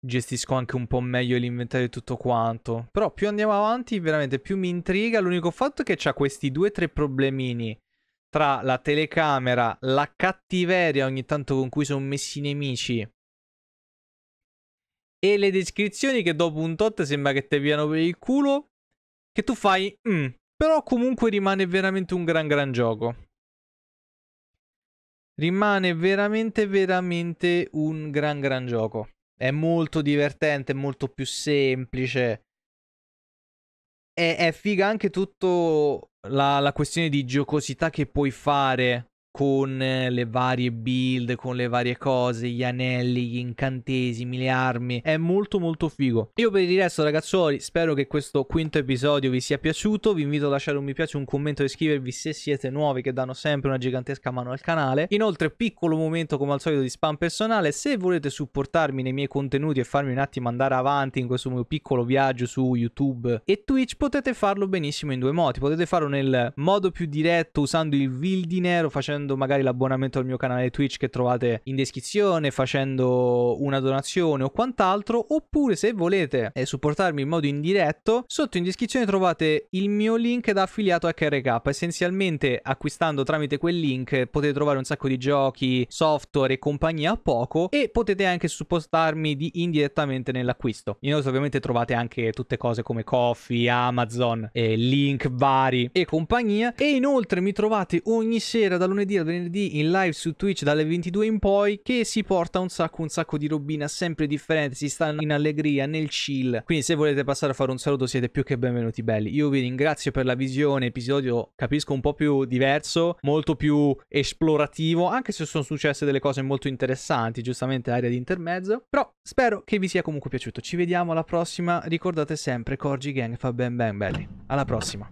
Gestisco anche un po' meglio l'inventario e tutto quanto. Però più andiamo avanti, veramente più mi intriga. L'unico fatto è che c'ha questi due o tre problemini tra la telecamera, la cattiveria ogni tanto con cui sono messi i nemici e le descrizioni che dopo un tot sembra che te piano per il culo che tu fai, mm, però comunque rimane veramente un gran gran gioco. Rimane veramente veramente un gran gran gioco. È molto divertente, molto più semplice. È, è figa anche tutta la, la questione di giocosità che puoi fare con eh, le varie build, con le varie cose, gli anelli, gli incantesimi, le armi. È molto molto figo. Io per il resto ragazzuoli spero che questo quinto episodio vi sia piaciuto. Vi invito a lasciare un mi piace, un commento e iscrivervi se siete nuovi che danno sempre una gigantesca mano al canale. Inoltre piccolo momento come al solito di spam personale. Se volete supportarmi nei miei contenuti e farmi un attimo andare avanti in questo mio piccolo viaggio su YouTube e Twitch potete farlo benissimo in due modi. Potete farlo nel modo più diretto usando il vil dinero facendo pagando magari l'abbonamento al mio canale Twitch che trovate in descrizione, facendo una donazione o quant'altro, oppure se volete eh, supportarmi in modo indiretto, sotto in descrizione trovate il mio link da affiliato a HRK, essenzialmente acquistando tramite quel link potete trovare un sacco di giochi, software e compagnia a poco e potete anche supportarmi di indirettamente nell'acquisto. Inoltre ovviamente trovate anche tutte cose come Coffee, Amazon, eh, link vari e compagnia e inoltre mi trovate ogni sera da lunedì martedì al venerdì in live su Twitch dalle 22 in poi che si porta un sacco un sacco di robina sempre differente, si sta in allegria, nel chill. Quindi se volete passare a fare un saluto siete più che benvenuti belli. Io vi ringrazio per la visione, episodio capisco un po' più diverso, molto più esplorativo, anche se sono successe delle cose molto interessanti, giustamente area di intermezzo. Però spero che vi sia comunque piaciuto. Ci vediamo alla prossima. Ricordate sempre, Corgi Gang fa ben ben belli. Alla prossima.